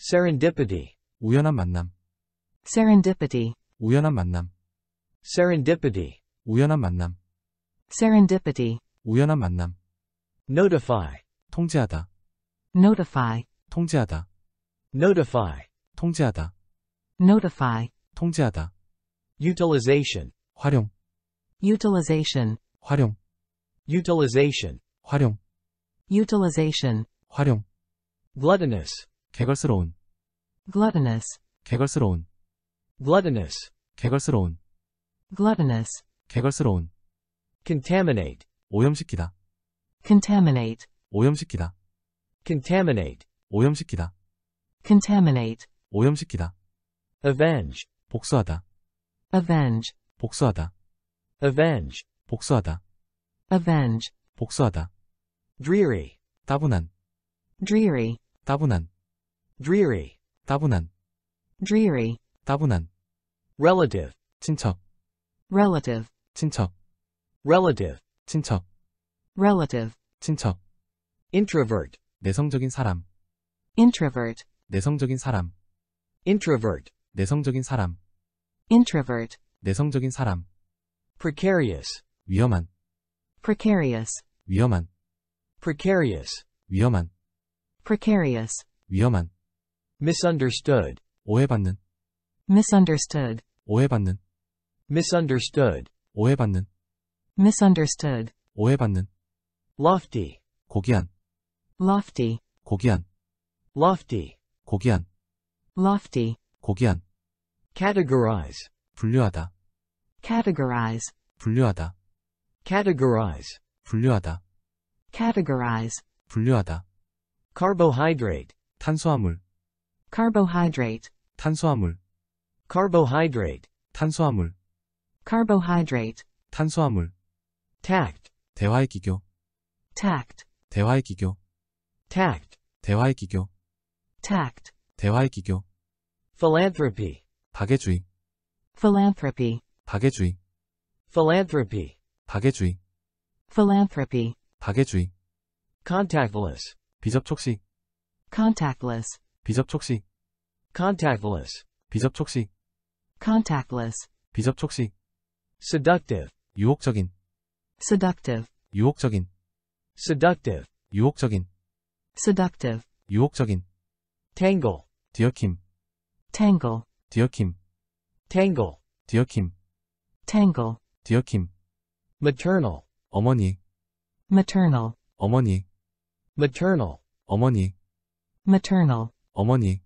A: serendipity 우연한 만남.
B: serendipity
A: 우연한 만남. serendipity 우연한 만남. serendipity 우연한 만남. notify 통제하다. notify 통제하다. notify 통제하다. notify 통제하다. utilization 활용 utilization 활용 utilization 활용 utilization 활용 gluttonous 개걸스러운 gluttonous 개걸스러운 gluttonous 개걸스러운 gluttonous 개걸스러운 contaminate 오염시키다 contaminate 오염시키다 contaminate 오염시키다 contaminate 오염시키다 avenge 복수하다 avenge 복수하다 avenge 복수하다 avenge 복수하다 dreary 따분한 dreary 따분한 dreary 따분한 dreary 따분한 relative 친척 relative 친척 relative 친척 relative 친척 introvert 내성적인 사람 introvert 내성적인 사람 introvert 내성적인 사람 introvert
C: 내성적인 사람
A: precarious 위험한 precarious 위험한 precarious 위험한 precarious
C: 위험한 misunderstood 오해받는
D: misunderstood
C: 오해받는
A: misunderstood 오해받는
D: misunderstood
A: 오해받는 lofty 고귀한 lofty 고귀한 lofty 고귀한 lofty 고귀한 categorize 분류하다 categorize 분류하다 categorize 분류하다 categorize 분류하다 carbohydrate 탄수화물 carbohydrate 탄수화물 carbohydrate 탄수화물
F: carbohydrate
A: 탄수화물 tact 대화의 기교
F: tact
G: 대화의 기교 tact 대화의 기교
F: tact
H: 대화의 기교
F: philanthropy 박애주의 philanthropy
A: 박애주의 philanthropy 박애주의 philanthropy 박애주의 contactless 비접촉식 contactless 비접촉식 contactless 비접촉식 contactless 비접촉식
F: seductive 유혹적인 seductive 유혹적인 seductive 유혹적인 seductive
A: 유혹적인 tangle 뒤엉킴 tangle 뒤엉킴 tangle 뒤엉킴 tangle 뒤엉킴 maternal 어머니 maternal 어머니 maternal 어머니 maternal 어머니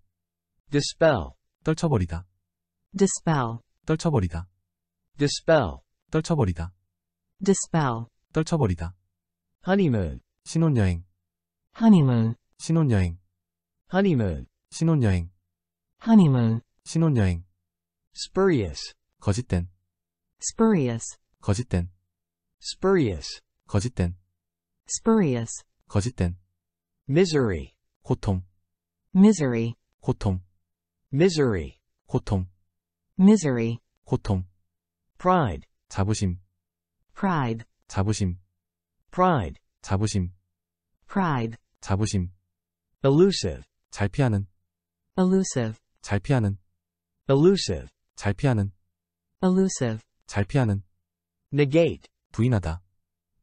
A: dispel 떨쳐버리다 dispel 떨쳐버리다 dispel 떨쳐버리다 dispel 떨쳐버리다 honeymoon 신혼여행 honeymoon 신혼여행 honeymoon 신혼여행 honeymoon 신혼여행 spurious 거짓된 spurious 거짓된 spurious 거짓된 spurious 거짓된 misery 고통 misery 고통 misery 고통 misery 고통 pride 자부심 pride 자부심 pride 자부심 pride 자부심 elusive 잘 피하는 elusive 잘 피하는 elusive, 잘 피하는, elusive, 잘 피하는, negate, 부인하다,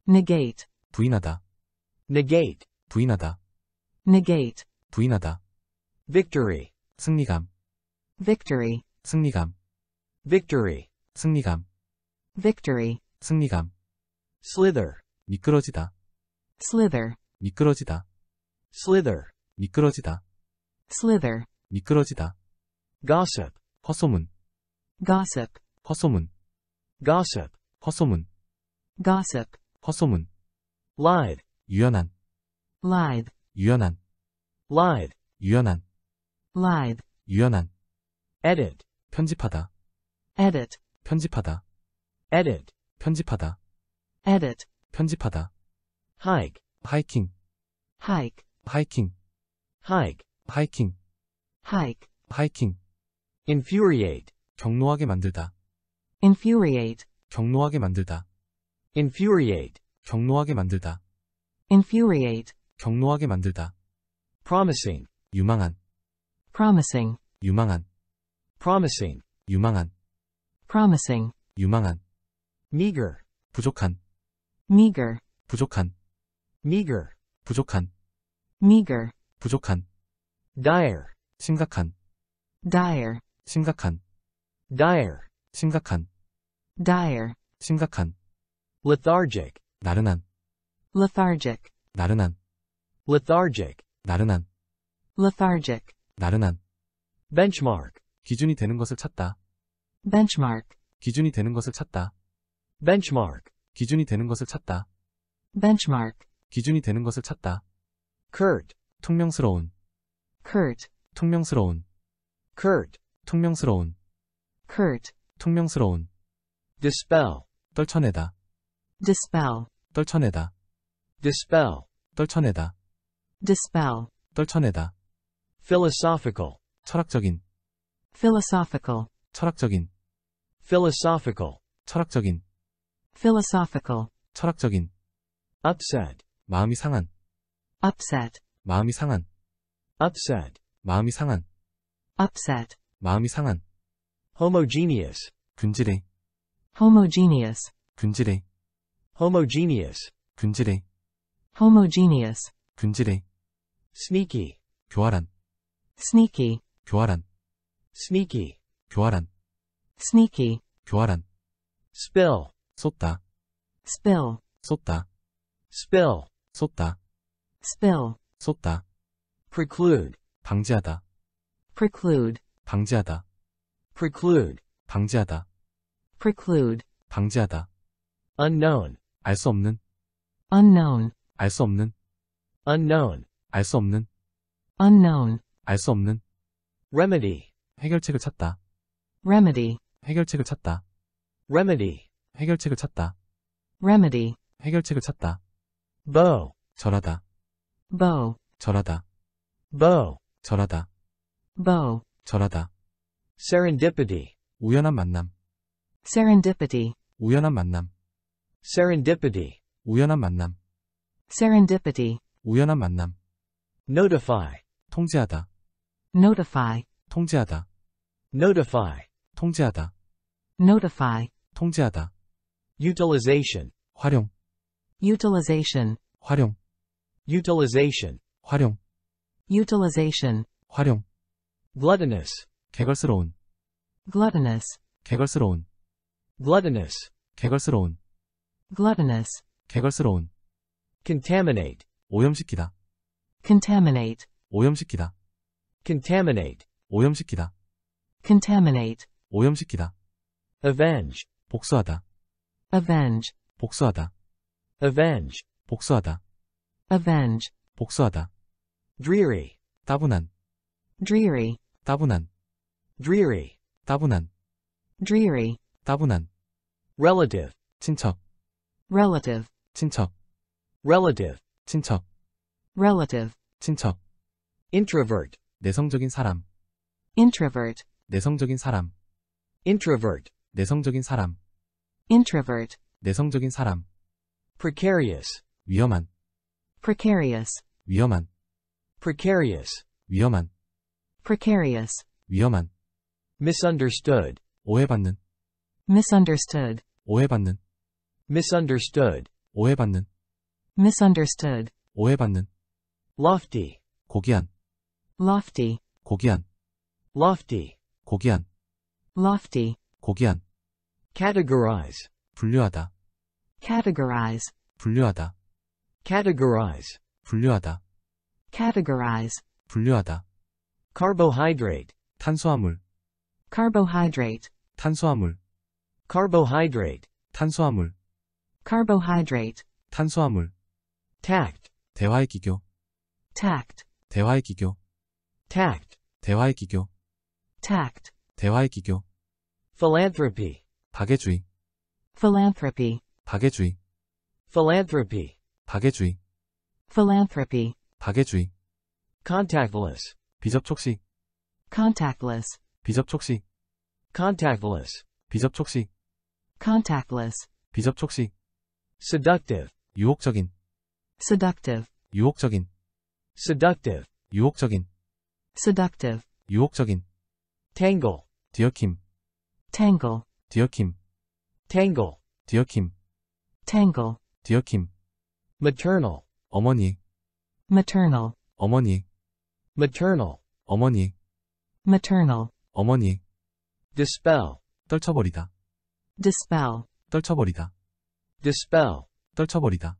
A: negate, 부인하다, negate, 부인하다, negate, 부인하다, victory, 승리감, victory, 승리감, victory, 승리감, victory, 승리감, slither, 미끄러지다, slither, 미끄러지다, slither, 미끄러지다, slither, 미끄러지다, gossip, 헛소문 gossip
C: 헛소문 gossip 헛소문 gossip 헛소문 lied 유연한 lied 유연한 lied 유연한 lied 유연한 edit 편집하다
A: edit 편집하다 edit 편집하다 edit 편집하다 hike hiking hike hiking hike hiking hike hiking infuriate 경노하게 만들다 infuriate 경노하게 만들다 infuriate 경노하게 만들다 infuriate 경노하게 만들다 promising 유망한
B: promising
A: 유망한 promising 유망한
B: promising
C: 유망한 meager 부족한 meager 부족한 meager 부족한 meager 부족한
A: dire 심각한 dire 심각한 dire 심각한 dire 심각한 lethargic 나른한 lethargic 나른한 lethargic 나른한 lethargic 나른한 benchmark
C: 기준이 되는 것을 찾다
A: benchmark 기준이 되는 것을 찾다 benchmark 기준이 되는 것을 찾다 benchmark 기준이 되는 것을 찾다 curt 통명스러운 curt 통명스러운 curt 퉁명스러운 curt 퉁명스러운 dispel 떨쳐내다 dispel 떨쳐내다 dispel 떨쳐내다 dispel 떨쳐내다 philosophical 철학적인 philosophical 철학적인
C: philosophical 철학적인
A: philosophical
C: 철학적인 upset 마음이 상한 upset 마음이 상한 upset
A: 마음이 상한 upset 마음이 상한 homogeneous 균질해 homogeneous 균질해 homogeneous 균질해
B: homogeneous 균질해 sneaky
C: 교활한
A: sneaky 교활한 sneaky 교활한 sneaky 교활한 spill 쏟다 spill 쏟다 spill 쏟다 spill 쏟다 preclude 방지하다 preclude 방지하다. preclude 방지하다.
D: preclude
A: 방지하다. unknown 알 수 없는 unknown 알 수 없는 unknown 알 수 없는
D: unknown
A: 알 수 없는 remedy 해결책을 찾다. remedy 해결책을 찾다. remedy 해결책을 찾다. remedy 해결책을 찾다. bow 절하다. bow 절하다. bow 절하다. bow 절하다. serendipity 우연한 만남. serendipity 우연한 만남. serendipity 우연한 만남. serendipity 우연한 만남. notify 통제하다. notify 통제하다. notify 통제하다. notify 통제하다. utilization 활용. utilization 활용. utilization 활용. utilization 활용. gluttonous 개걸스러운 gluttonous 개걸스러운 gluttonous 개걸스러운 gluttonous 개걸스러운 contaminate 오염시키다 contaminate 오염시키다 contaminate 오염시키다 contaminate 오염시키다 avenge 복수하다 avenge 복수하다 avenge 복수하다 avenge 복수하다 dreary 따분한 dreary 따분한 dreary 따분한 dreary 따분한 relative 친척 relative 친척 relative 친척 relative 친척 introvert 내성적인 사람 introvert 내성적인 사람 introvert 내성적인 사람 introvert 내성적인 사람 precarious 위험한 precarious 위험한 precarious 위험한 precarious,
C: 위험한, misunderstood, 오해받는,
D: misunderstood,
A: 오해받는, misunderstood, 오해받는, misunderstood, 오해받는, lofty, 고귀한, lofty, 고귀한, lofty, 고귀한, lofty, 고귀한, categorize, 분류하다, categorize, 분류하다, categorize, 분류하다, categorize, 분류하다, carbohydrate 탄수화물 carbohydrate 탄수화물 carbohydrate 탄수화물 carbohydrate 탄수화물 tact 대화의 기교
F: tact
G: 대화의 기교 tact 대화의 기교 tact 대화의 기교
B: philanthropy 박애주의 philanthropy 박애주의 philanthropy
H: 박애주의
A: philanthropy 박애주의 contactless 비접촉식 contactless 비접촉식 contactless 비접촉식 contactless 비접촉식 seductive 유혹적인
B: seductive
A: 유혹적인 seductive 유혹적인
B: seductive
A: 유혹적인 tangle 뒤엉킴 tangle 뒤엉킴 tangle 뒤엉킴 tangle 뒤엉킴 maternal 어머니
D: maternal
A: 어머니 maternal 어머니 maternal 어머니 dispel 떨쳐버리다 dispel 떨쳐버리다 dispel 떨쳐버리다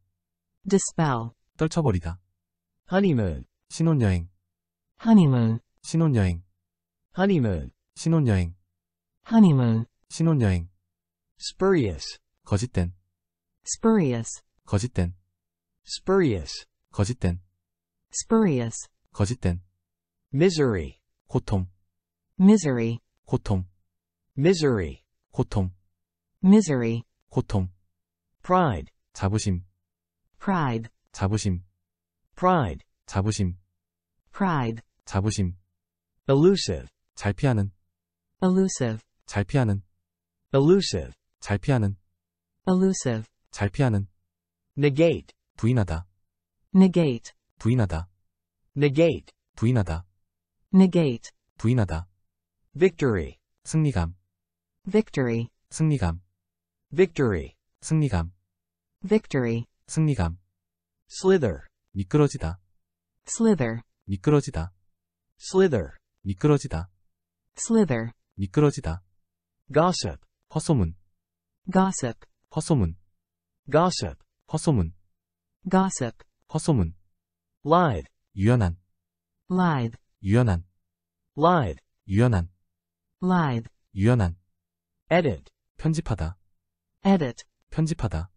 A: dispel 떨쳐버리다 honeymoon 신혼여행 honeymoon 신혼여행 honeymoon 신혼여행 honeymoon 신혼여행 spurious 거짓된 spurious 거짓된 spurious 거짓된 spurious 거짓된 misery 고통 misery 고통 misery 고통 misery 고통 pride 자부심 pride 자부심 pride 자부심 pride 자부심 elusive 잘 피하는 elusive 잘 피하는 elusive 잘 피하는 elusive 잘 피하는 negate 부인하다
B: negate
C: 부인하다 negate 부인하다
B: negate
C: 부인하다
A: victory 승리감 victory 승리감 victory 승리감 victory 승리감 slither 미끄러지다 slither 미끄러지다 slither 미끄러지다 slither 미끄러지다 gossip 헛소문 gossip 헛소문 gossip 헛소문 gossip 헛소문 live 유연한 live 유연한 live 유연한 live 유연한 edit 편집하다 edit 편집하다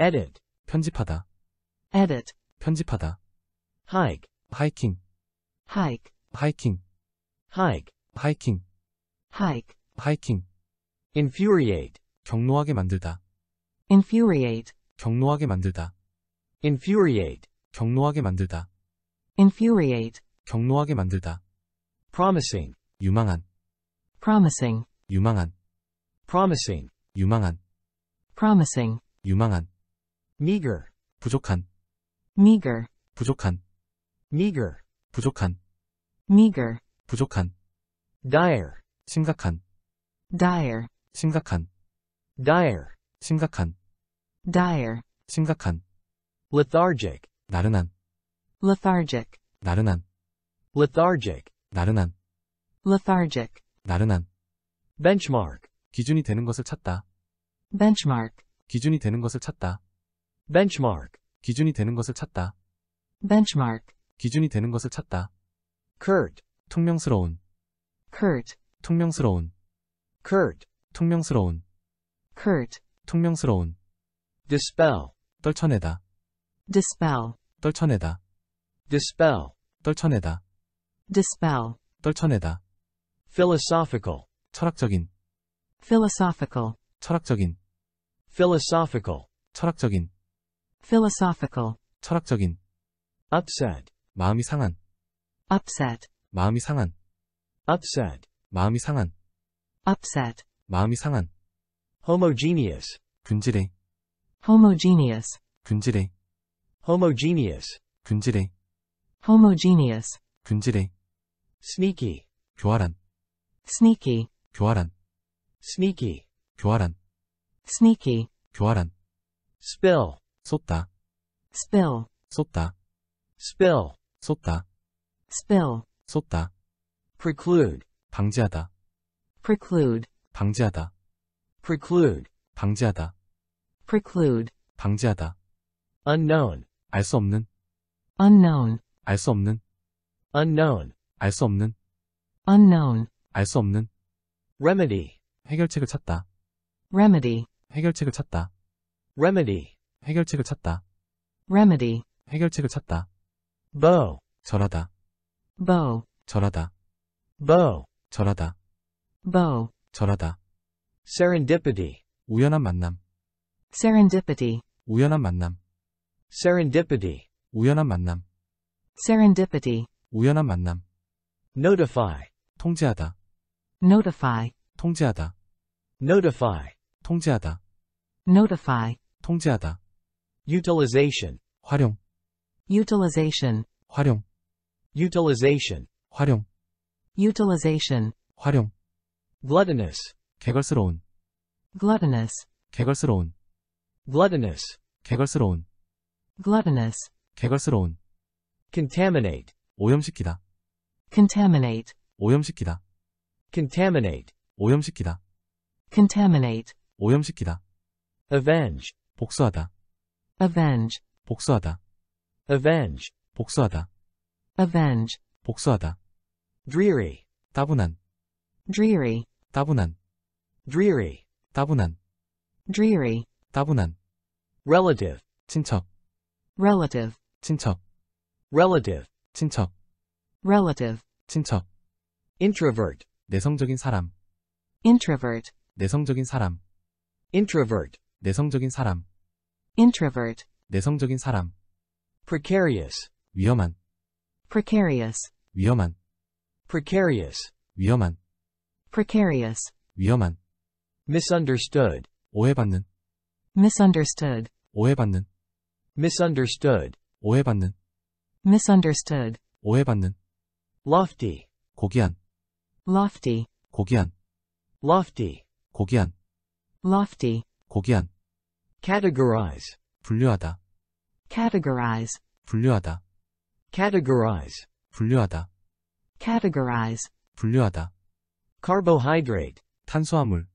A: edit
C: 편집하다
A: edit 편집하다 hike hiking hike hiking hike hiking hike hiking infuriate 경노하게 만들다 infuriate 경노하게 만들다 infuriate 경노하게 만들다 infuriate 경로하게 만들다. promising 유망한 promising 유망한 promising 유망한 promising
C: 유망한 meager 부족한 meager 부족한 meager 부족한
A: meager 부족한 dire 심각한 dire 심각한 dire 심각한 dire 심각한 lethargic
C: 나른한
D: lethargic
C: 나른한
A: lethargic
C: 나른한
D: lethargic
C: 나른한 benchmark 기준이 되는 것을 찾다
A: benchmark 기준이 되는 것을 찾다 benchmark 기준이 되는 것을 찾다 benchmark 기준이 되는 것을 찾다 curt 퉁명스러운 curt 퉁명스러운 curt 퉁명스러운 curt 퉁명스러운 dispel 떨쳐내다 dispel 떨쳐내다 dispel 떨쳐내다 dispel, 떨쳐내다. philosophical, 철학적인, philosophical, 철학적인, philosophical, 철학적인, philosophical,
C: 철학적인. upset, 마음이 상한, upset, 마음이 상한, upset, 마음이 상한, upset, 마음이 상한.
A: homogeneous, 분질해, homogeneous, 분질해, homogeneous, 분질해, homogeneous, 분질해. sneaky 교활한 sneaky 교활한 sneaky 교활한 sneaky 교활한 spill 쏟다 spill 쏟다 spill 쏟다 spill 쏟다 preclude 방지하다 preclude 방지하다 preclude 방지하다 preclude 방지하다 unknown 알 수 없는 unknown 알 수 없는 unknown 알수 없는 unknown 알수 없는 remedy 해결책을 찾다 remedy 해결책을 찾다 remedy 해결책을 찾다 remedy 해결책을 찾다 bow 절하다 bow 절하다 bow 절하다 bow 절하다 serendipity 우연한 만남 serendipity 우연한 만남 serendipity 우연한 만남 serendipity 우연한 만남 notify 통제하다 notify 통제하다 notify 통제하다 notify 통제하다 utilization 활용 utilization 활용 utilization 활용 utilization 활용 gluttonous 개걸스러운 gluttonous 개걸스러운 gluttonous 개걸스러운 gluttonous 개걸스러운 contaminate 오염시키다 contaminate 오염시키다 contaminate 오염시키다 contaminate 오염시키다 avenge 복수하다 avenge 복수하다 avenge 복수하다 avenge 복수하다 dreary 따분한 dreary 따분한 dreary 따분한 dreary 따분한 relative 친척 relative 친척 relative 친척 relative, 친척, introvert, 내성적인 사람, introvert, 내성적인 사람, introvert, 내성적인 사람, introvert, 내성적인 사람, precarious, 위험한, precarious, 위험한, precarious, 위험한, precarious, 위험한, misunderstood, 오해받는,
B: misunderstood,
A: 오해받는, misunderstood,
C: 오해받는,
B: misunderstood, 오해받는 lofty
C: 고귀한 lofty 고귀한
A: lofty 고귀한 lofty 고귀한 categorize 분류하다 categorize 분류하다 categorize 분류하다 categorize 분류하다 carbohydrate 탄수화물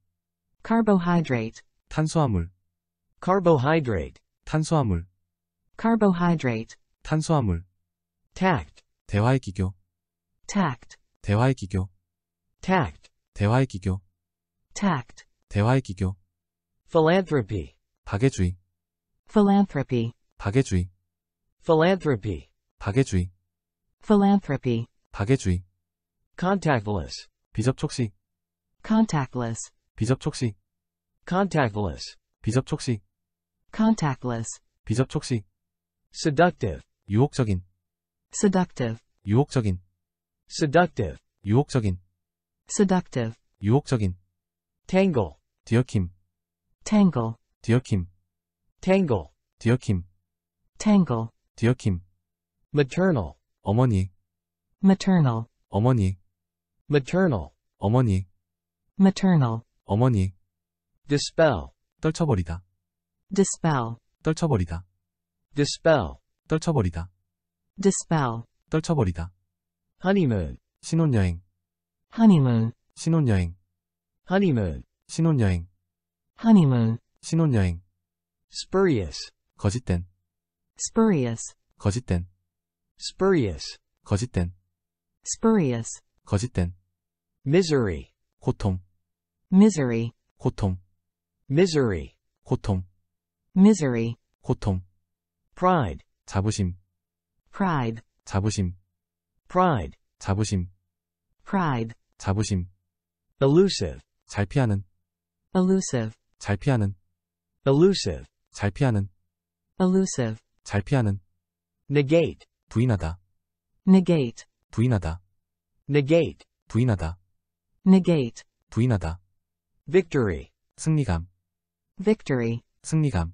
A: carbohydrate 탄수화물 carbohydrate 탄수화물 carbohydrate 탄수화물 tact 대화의 기교 tact, 대화의
G: 기교, tact, 대화의 기교, tact, 대화의 기교,
B: philanthropy, 박애주의, philanthropy,
H: 박애주의,
A: philanthropy, 박애주의, philanthropy, 박애주의, contactless, 비접촉식, contactless, 비접촉식, contactless, 비접촉식, contactless, 비접촉식, seductive, 유혹적인,
F: seductive, 유혹적인, seductive, 유혹적인, seductive,
A: 유혹적인, tangle, 뒤엉킴, tangle, 뒤엉킴, tangle, 뒤엉킴, tangle, 뒤엉킴, maternal, 어머니, maternal, 어머니, maternal, 어머니, maternal, 어머니, dispel, 떨쳐버리다, dispel, 떨쳐버리다, dispel, 떨쳐버리다, dispel, 떨쳐버리다, 한이는 신혼여행 한이는 신혼여행 한이는 신혼여행 한이는 신혼여행 spurious 거짓된
B: spurious
A: 거짓된 spurious 거짓된 spurious 거짓된 misery 고통 misery 고통 misery 고통 misery 고통 pride 자부심 pride 자부심 pride, 자부심, pride, 자부심, elusive, 잘 피하는, elusive, 잘 피하는, elusive, 잘 피하는, elusive, 잘 피하는, negate, 부인하다, negate, 부인하다, negate, 부인하다, negate, 부인하다, victory, 승리감, victory, 승리감,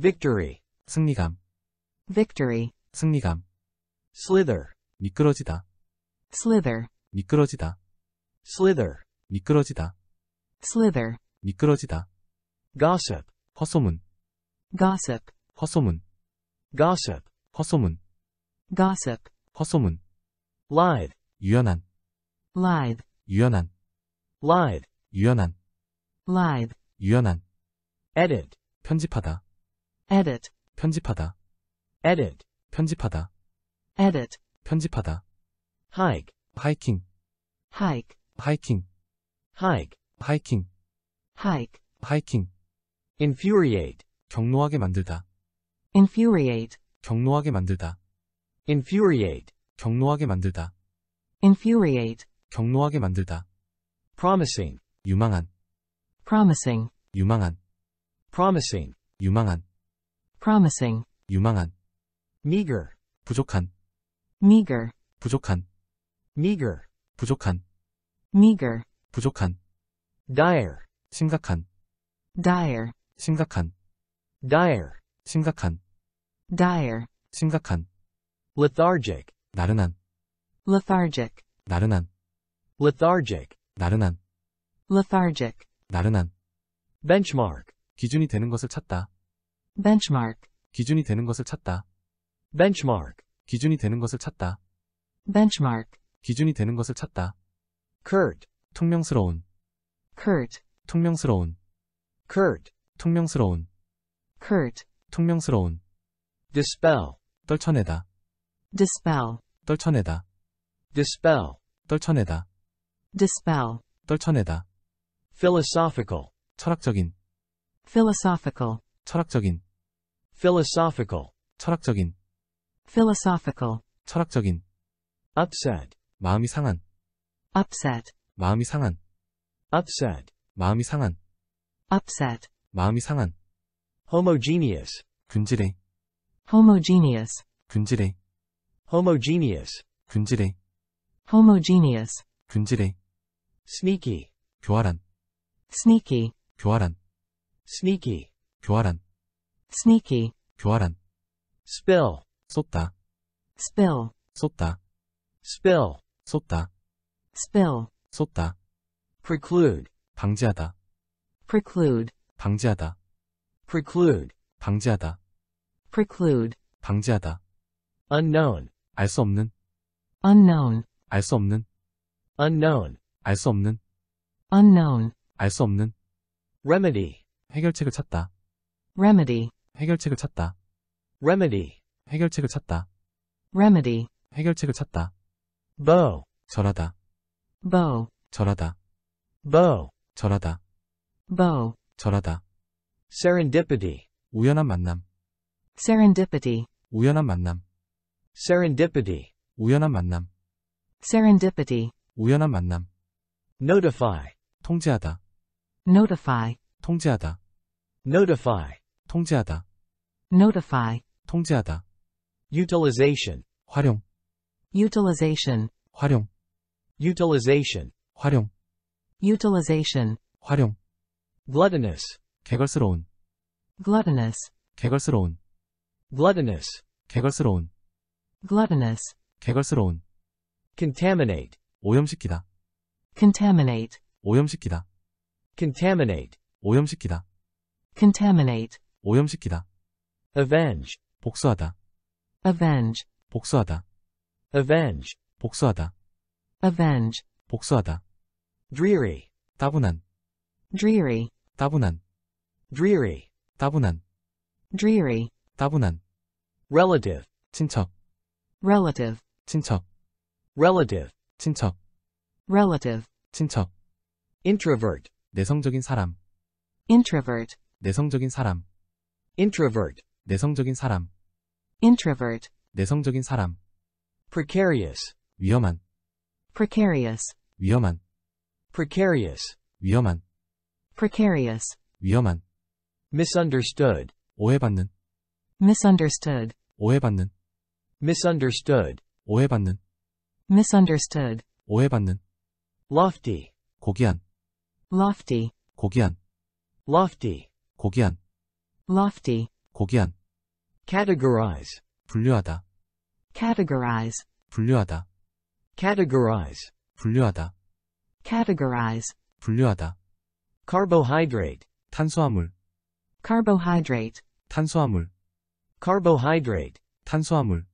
A: victory, 승리감, victory, 승리감, slither, 미끄러지다. slither 미끄러지다. slither 미끄러지다. slither 미끄러지다. gossip 헛소문 gossip 헛소문 gossip 헛소문 gossip 헛소문 lied
C: 유연한 lied 유연한 lied 유연한 lied 유연한 edit 편집하다 edit 편집하다
A: edit 편집하다 edit 편집하다. hike, 하이킹, hike, 하이킹, hike, 하이킹, hike. 하이킹. infuriate, 경로하게 만들다. infuriate, 경로하게 만들다. infuriate, 경로하게 만들다. infuriate, 경로하게 만들다. promising, 유망한, promising, 유망한, promising, 유망한, promising, 유망한. meager, 부족한, meager 부족한 meager 부족한 meager 부족한 dire 심각한 dire 심각한 dire 심각한 dire 심각한 lethargic
C: 나른한
D: lethargic
C: 나른한
A: lethargic
C: 나른한
D: lethargic
C: 나른한
A: benchmark 기준이 되는 것을 찾다 benchmark 기준이 되는 것을 찾다 benchmark 기준이 되는 것을 찾다. benchmark 기준이 되는 것을 찾다. curt 퉁명스러운 curt 퉁명스러운 curt 퉁명스러운 curt 퉁명스러운 dispel 떨쳐내다 dispel 떨쳐내다 dispel 떨쳐내다 dispel 떨쳐내다 philosophical 철학적인 philosophical 철학적인 philosophical 철학적인 philosophical
C: 철학적인 upset 마음이 상한 upset 마음이 상한 upset 마음이 상한
F: upset
A: 마음이 상한 homogeneous 균질해 homogeneous 균질해 homogeneous 균질해 homogeneous 균질해 sneaky 교활한 sneaky 교활한 sneaky 교활한 sneaky 교활한 spill 쏟다. spill. 쏟다. spill. 쏟다. spill. 쏟다. preclude. 방지하다. preclude. 방지하다. preclude. 방지하다. preclude. 방지하다. unknown. 알 수 없는. unknown. 알 수 없는. unknown. 알 수 없는. unknown. 알 수 없는. remedy. 해결책을 찾다. remedy. 해결책을 찾다. remedy. 해결책을 찾다. remedy 해결책을 찾다. bow 절하다. bow 절하다. bow 절하다. bow 절하다. serendipity 우연한 만남.
B: serendipity
A: 우연한 만남. serendipity 우연한 만남. serendipity 우연한 만남. notify 통제하다. notify 통제하다. notify 통제하다. notify 통제하다. utilization 활용 utilization 활용 utilization 활용 utilization 활용 gluttonous 개걸스러운 gluttonous 개걸스러운 gluttonous 개걸스러운 gluttonous 개걸스러운 contaminate 오염시키다 contaminate 오염시키다 contaminate 오염시키다 contaminate 오염시키다 avenge 복수하다 avenge 복수하다 avenge 복수하다 avenge 복수하다 dreary 따분한 dreary 따분한 dreary 따분한 dreary 따분한 relative 친척 relative 친척 relative 친척 relative 친척 introvert 내성적인 사람 introvert 내성적인 사람 introvert 내성적인 사람 introvert
C: 내성적인 사람
A: precarious 위험한 precarious 위험한 precarious 위험한 precarious
C: 위험한 misunderstood 오해받는
A: misunderstood 오해받는 misunderstood 오해받는 misunderstood 오해받는 lofty 고귀한 lofty 고귀한 lofty 고귀한 lofty 고귀한 categorize 분류하다 categorize 분류하다 categorize 분류하다 categorize 분류하다 carbohydrate 탄수화물 carbohydrate 탄수화물 carbohydrate 탄수화물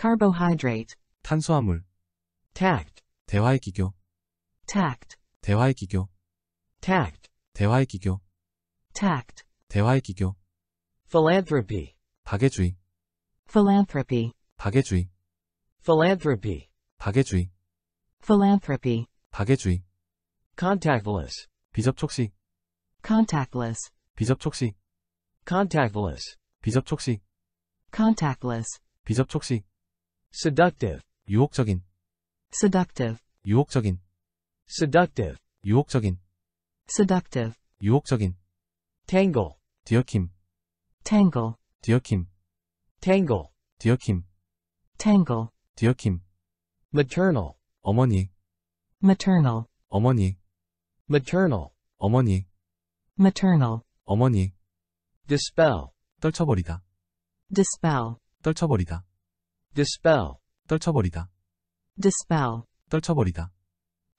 F: carbohydrate
A: 탄수화물 tact 대화의 기교
F: tact
G: 대화의 기교 tact 대화의 기교
F: tact
H: 대화의 기교
F: philanthropy 박애주의 philanthropy
A: 박애주의 philanthropy 박애주의 philanthropy 박애주의 contactless 비접촉식 contactless 비접촉식 contactless 비접촉식 contactless 비접촉식 seductive 유혹적인
F: seductive 유혹적인 seductive 유혹적인 seductive 유혹적인 tangle 뒤엉킴 tangle
A: 뒤엉킴 tangle 뒤엉킴 tangle 뒤엉킴 maternal 어머니
D: maternal
A: 어머니 maternal 어머니
D: maternal
A: 어머니 dispel 떨쳐버리다 dispel 떨쳐버리다 dispel 떨쳐버리다 dispel 떨쳐버리다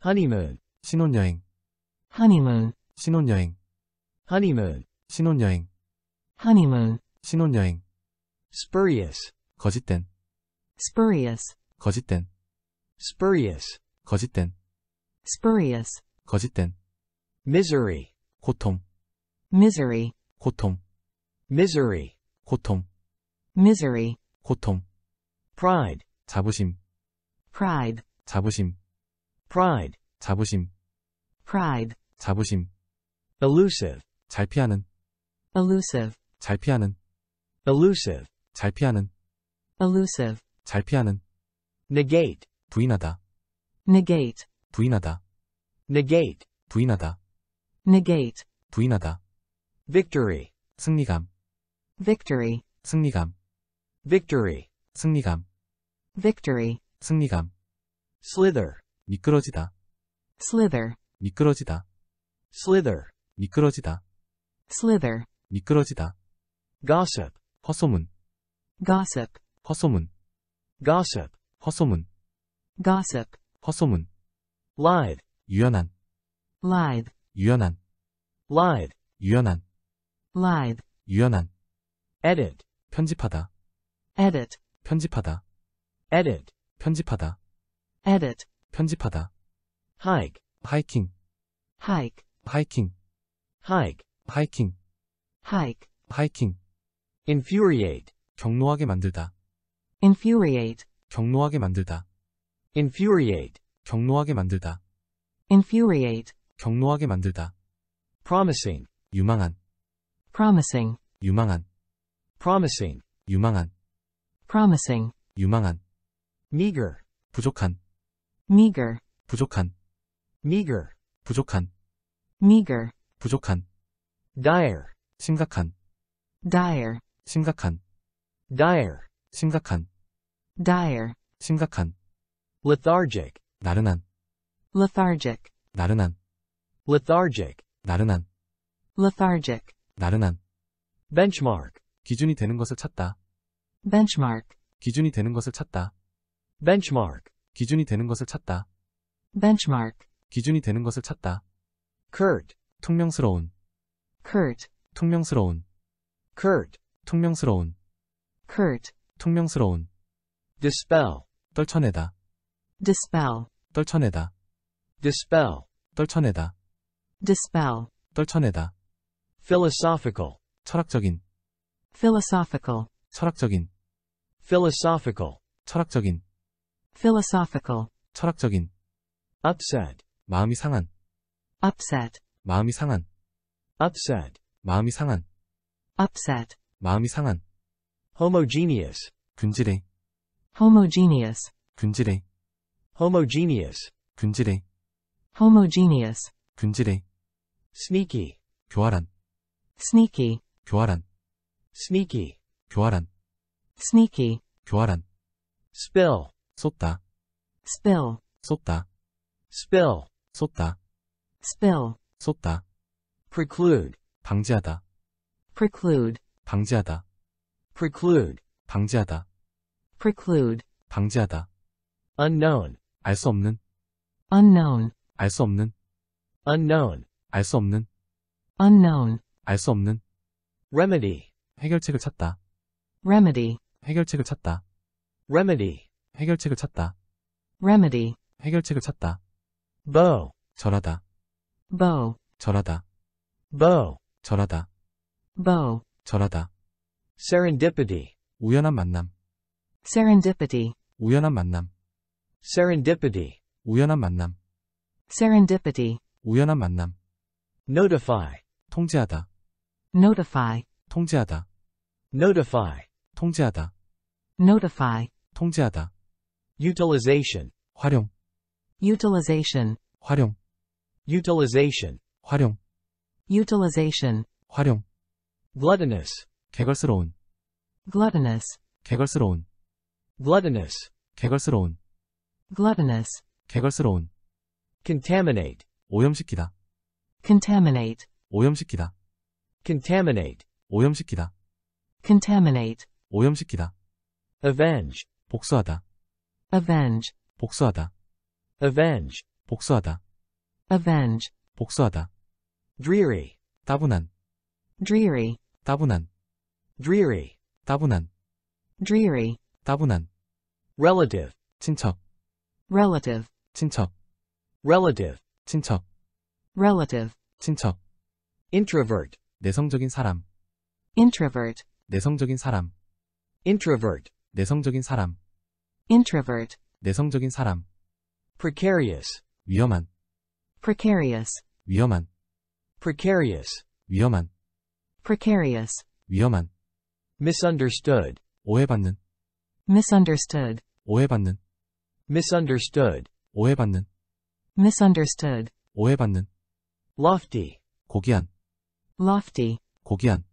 A: honeymoon 신혼여행 honeymoon 신혼여행 honeymoon 신혼여행 honeymoon 신혼여행 spurious 거짓된
B: spurious 거짓된 spurious 거짓된 spurious 거짓된 misery
G: 고통
A: misery 고통 misery 고통 misery 고통 pride 자부심 pride 자부심 pride 자부심 pride 자부심 elusive 잘 피하는 elusive 잘 피하는 elusive, 잘 피하는, elusive, 잘 피하는, negate, 부인하다, negate, 부인하다, negate, 부인하다, negate, 부인하다, victory, 승리감, victory, 승리감, victory, 승리감, victory, 승리감, slither, 미끄러지다, slither, 미끄러지다, slither, 미끄러지다, slither, 미끄러지다, gossip, 헛소문 gossip
C: 헛소문 gossip 헛소문 gossip 헛소문 lied 유연한 lied 유연한 lied 유연한 lied 유연한 edit 편집하다
A: edit 편집하다 edit 편집하다 edit 편집하다 hike 하이킹 hike 하이킹 hike 하이킹 hike 하이킹 infuriate 경노하게 만들다 infuriate 경노하게 만들다 infuriate 경노하게 만들다 infuriate 경노하게 만들다 promising 유망한 promising
C: 유망한 promising 유망한
B: promising
C: 유망한 meager 부족한 meager 부족한 meager 부족한 meager 부족한
A: dire 심각한 dire 심각한 dire 심각한 dire 심각한 lethargic 나른한 lethargic 나른한 lethargic 나른한 lethargic 나른한 benchmark
C: 기준이 되는 것을 찾다
A: benchmark 기준이 되는 것을 찾다 benchmark 기준이 되는 것을 찾다 benchmark 기준이 되는 것을 찾다 curt 퉁명스러운 curt 퉁명스러운 curt 퉁명스러운 curt 퉁명스러운 dispel 떨쳐내다 dispel 떨쳐내다 dispel 떨쳐내다 dispel 떨쳐내다 philosophical 철학적인 philosophical 철학적인 philosophical 철학적인 philosophical 철학적인 upset 마음이 상한 upset 마음이 상한 upset 마음이 상한 upset 마음이 상한 homogeneous 균질해 homogeneous 균질해 homogeneous 균질해 homogeneous 균질해 sneaky 교활한 sneaky 교활한 sneaky 교활한 sneaky 교활한 spill 쏟다 spill 쏟다 spill 쏟다 spill 쏟다 preclude 방지하다 preclude 방지하다. preclude 방지하다.
D: preclude
A: 방지하다. unknown 알수 없는 unknown 알수 없는 unknown 알수 없는
D: unknown
A: 알수 없는 remedy 해결책을 찾다. remedy 해결책을 찾다. remedy 해결책을 찾다. remedy 해결책을 찾다. bow
C: 절하다. bow 절하다. bow 절하다.
E: bow
A: 절하다. serendipity 우연한 만남. serendipity, 우연한 만남. serendipity 우연한 만남. serendipity, 우연한 만남. notify 통제하다. notify, 통제하다. notify 통제하다. notify, 통제하다. utilization 활용. utilization, 활용. utilization 활용. utilization, 활용. gluttonous 개걸스러운 gluttonous 개걸스러운 gluttonous 개걸스러운 gluttonous 개걸스러운 contaminate 오염시키다 contaminate 오염시키다 contaminate 오염시키다 contaminate 오염시키다 avenge 복수하다 avenge 복수하다 avenge 복수하다 avenge 복수하다 dreary 따분한 dreary 따분한 dreary 따분한 dreary 따분한 relative 친척 relative 친척 relative 친척 relative 친척 introvert 내성적인 사람 introvert 내성적인 사람 introvert 내성적인 사람 introvert 내성적인 사람 precarious 위험한 precarious 위험한 precarious 위험한 precarious,
C: 위험한, misunderstood, 오해받는,
B: misunderstood,
A: 오해받는, misunderstood, 오해받는,
B: misunderstood, 오해받는, lofty, 고귀한, lofty,
C: 고귀한,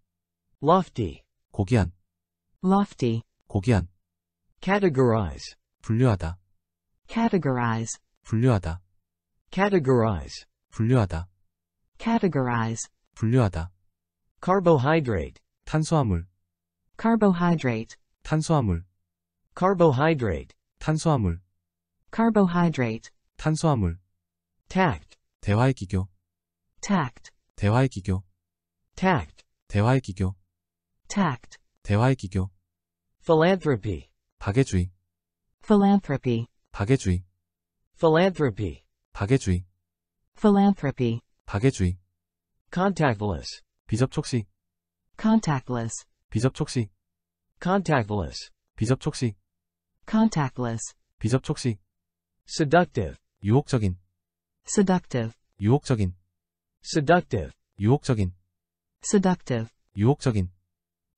C: lofty, 고귀한, lofty, 고귀한,
A: categorize, 분류하다, categorize, 분류하다, categorize, 분류하다, categorize, 분류하다, carbohydrate 탄수화물 carbohydrate 탄수화물 carbohydrate 탄수화물 carbohydrate 탄수화물 tact 대화의 기교
F: tact
G: 대화의 기교 tact 대화의 기교 tact 대화의 기교
B: philanthropy 박애주의 philanthropy 박애주의 philanthropy
H: 박애주의
A: philanthropy 박애주의 contactless 비접촉식 contactless 비접촉식 contactless 비접촉식 contactless 비접촉식 seductive 유혹적인
B: seductive
A: 유혹적인 seductive 유혹적인
B: seductive
A: 유혹적인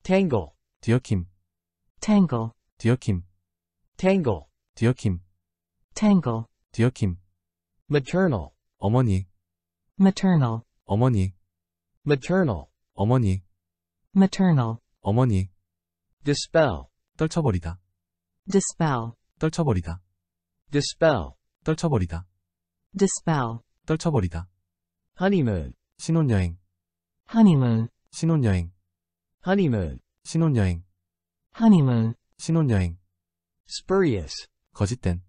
A: tangle 뒤엉킴 tangle 뒤엉킴 tangle 뒤엉킴 tangle 뒤엉킴 maternal 어머니
D: maternal
A: 어머니 maternal 어머니 maternal 어머니 dispel 떨쳐버리다 dispel 떨쳐버리다 dispel 떨쳐버리다 dispel 떨쳐버리다 honeymoon 신혼여행 honeymoon 신혼여행 honeymoon 신혼여행 honeymoon 신혼여행 spurious 거짓된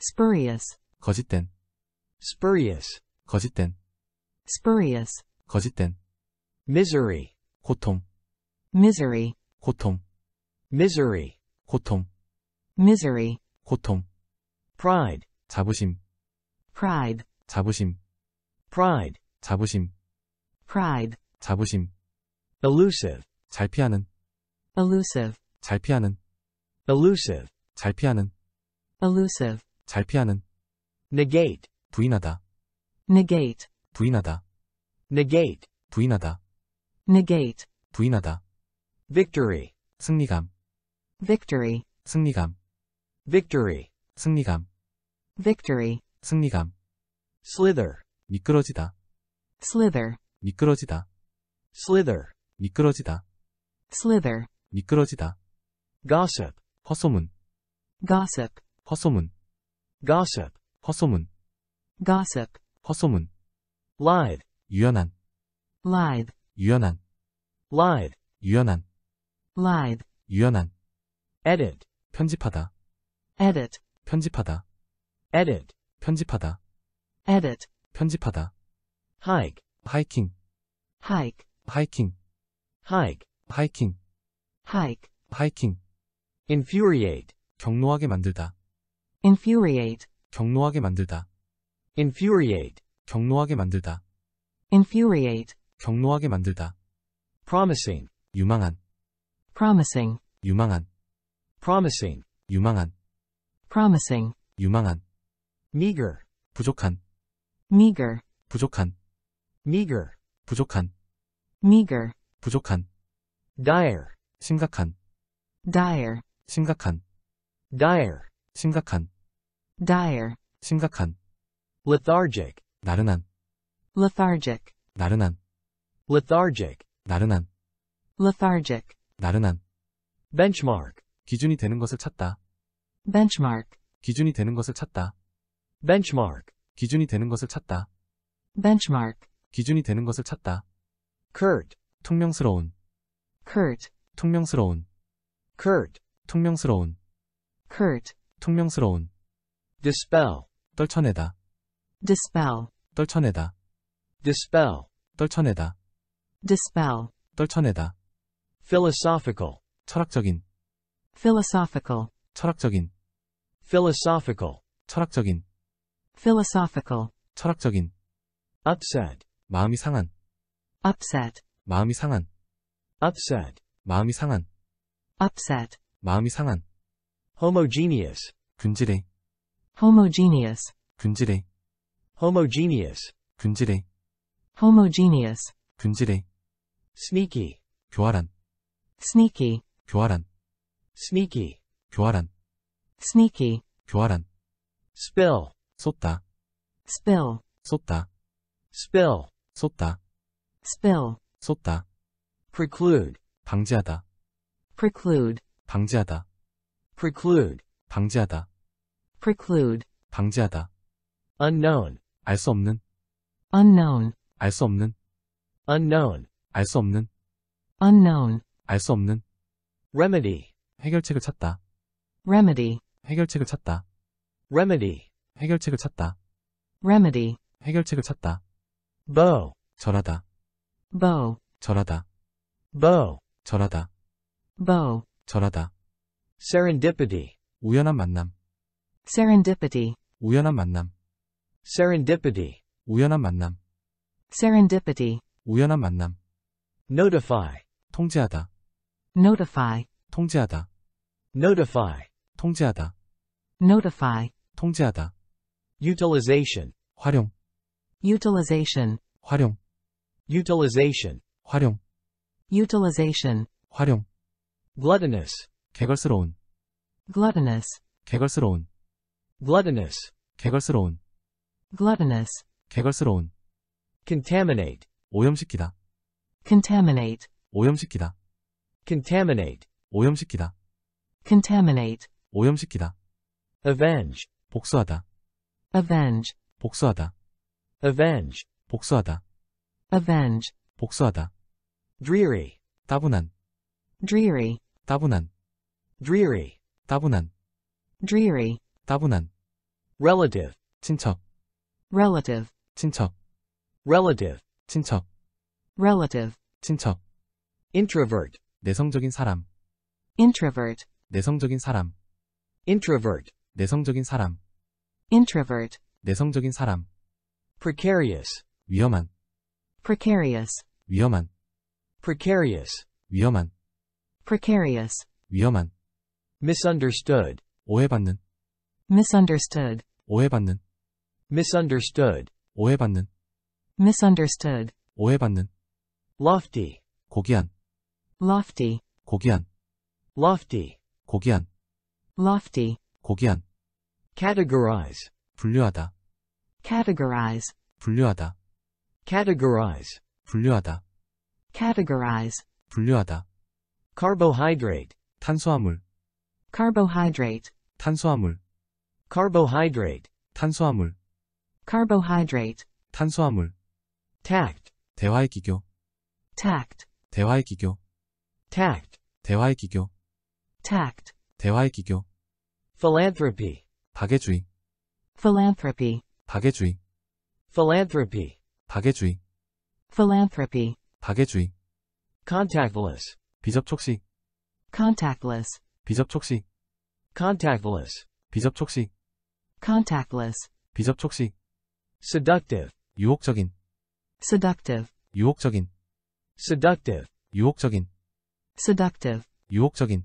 A: spurious 거짓된 spurious 거짓된 spurious 거짓된 misery 고통 misery 고통 misery 고통 misery 고통 pride 자부심 pride 자부심 pride 자부심 pride 자부심 elusive 잘 피하는 elusive 잘 피하는 elusive 잘 피하는 elusive 잘 피하는 negate 부인하다 negate 부인하다 negate 부인하다 negate 부인하다 victory 승리감 victory 승리감 victory 승리감 victory 승리감 slither 미끄러지다 slither 미끄러지다 slither 미끄러지다 slither 미끄러지다 gossip 헛소문 gossip 헛소문 gossip 헛소문 gossip 헛소문 live 유연한 live 유연한 live 유연한 live 유연한 edit 편집하다 edit 편집하다 edit 편집하다 edit 편집하다 hike hiking hike hiking hike hiking hike hiking infuriate 경노하게 만들다 infuriate 경노하게 만들다 infuriate 경노하게 만들다 infuriate 경로하게 만들다. promising 유망한 promising 유망한 promising 유망한 promising
C: 유망한 meager 부족한 meager 부족한 meager 부족한
A: meager 부족한 dire 심각한 dire 심각한 dire 심각한 dire 심각한
E: lethargic
A: 나른한
D: lethargic
A: 나른한 lethargic 나른한
D: lethargic
A: 나른한 benchmark 기준이 되는 것을 찾다 benchmark 기준이 되는 것을 찾다 benchmark 기준이 되는 것을 찾다 benchmark 기준이 되는 것을 찾다 curt 퉁명스러운 curt 퉁명스러운 curt 퉁명스러운 curt 퉁명스러운 dispel 떨쳐내다 dispel 떨쳐내다 dispel 떨쳐내다 dispel 떨쳐내다 philosophical 철학적인 philosophical 철학적인 philosophical 철학적인 philosophical
C: 철학적인 upset 마음이 상한 upset 마음이 상한 upset 마음이 상한 upset 마음이 상한
A: homogeneous 균질해 homogeneous 균질해 homogeneous 균질해 homogeneous 균질해 sneaky 교활한 sneaky 교활한 sneaky 교활한 sneaky 교활한 spill 쏟다 spill 쏟다 spill 쏟다 spill 쏟다 preclude 방지하다 preclude 방지하다 preclude 방지하다 preclude 방지하다 unknown 알 수 없는 unknown 알 수 없는 unknown 알수 없는 unknown 알수 없는 remedy 해결책을 찾다 remedy 해결책을 찾다 remedy 해결책을 찾다 remedy
E: 해결책을 찾다 bow 절하다 bow 절하다 bow 절하다 bow
A: 절하다 serendipity 우연한 만남 serendipity 우연한 만남 serendipity 우연한 만남 serendipity 우연한 만남 notify 통제하다 notify 통제하다 notify 통제하다 notify 통제하다 utilization 활용 utilization 활용 utilization 활용 utilization 활용 gluttonous 개걸스러운 gluttonous 개걸스러운 gluttonous 개걸스러운 gluttonous 개걸스러운 contaminate 오염시키다 contaminate 오염시키다 contaminate 오염시키다 contaminate 오염시키다 avenge 복수하다 avenge 복수하다 avenge 복수하다 avenge 복수하다 dreary 따분한 dreary 따분한 dreary 따분한 dreary 따분한 relative 친척 relative 친척 relative 친척 relative, 친척, introvert, 내성적인 사람, introvert, 내성적인 사람, introvert, 내성적인 사람, introvert, 내성적인 사람, precarious, 위험한, precarious, 위험한, precarious, 위험한, precarious,
C: 위험한, misunderstood,
A: 오해받는, misunderstood, 오해받는, misunderstood,
C: 오해받는,
B: misunderstood, 오해받는, lofty
C: 고귀한 lofty 고귀한
A: lofty 고귀한 lofty 고귀한 categorize 분류하다 categorize 분류하다 categorize 분류하다 categorize 분류하다 carbohydrate 탄수화물 carbohydrate 탄수화물 carbohydrate 탄수화물 carbohydrate 탄수화물 tact 대화의 기교 tact 대화의
G: 기교 tact 대화의 기교 tact 대화의 기교
B: philanthropy 박애주의 philanthropy
H: 박애주의
A: philanthropy 박애주의 philanthropy 박애주의 contactless 비접촉식 contactless 비접촉식 contactless 비접촉식 contactless 비접촉식
F: seductive 유혹적인 seductive 유혹적인 seductive 유혹적인 seductive
H: 유혹적인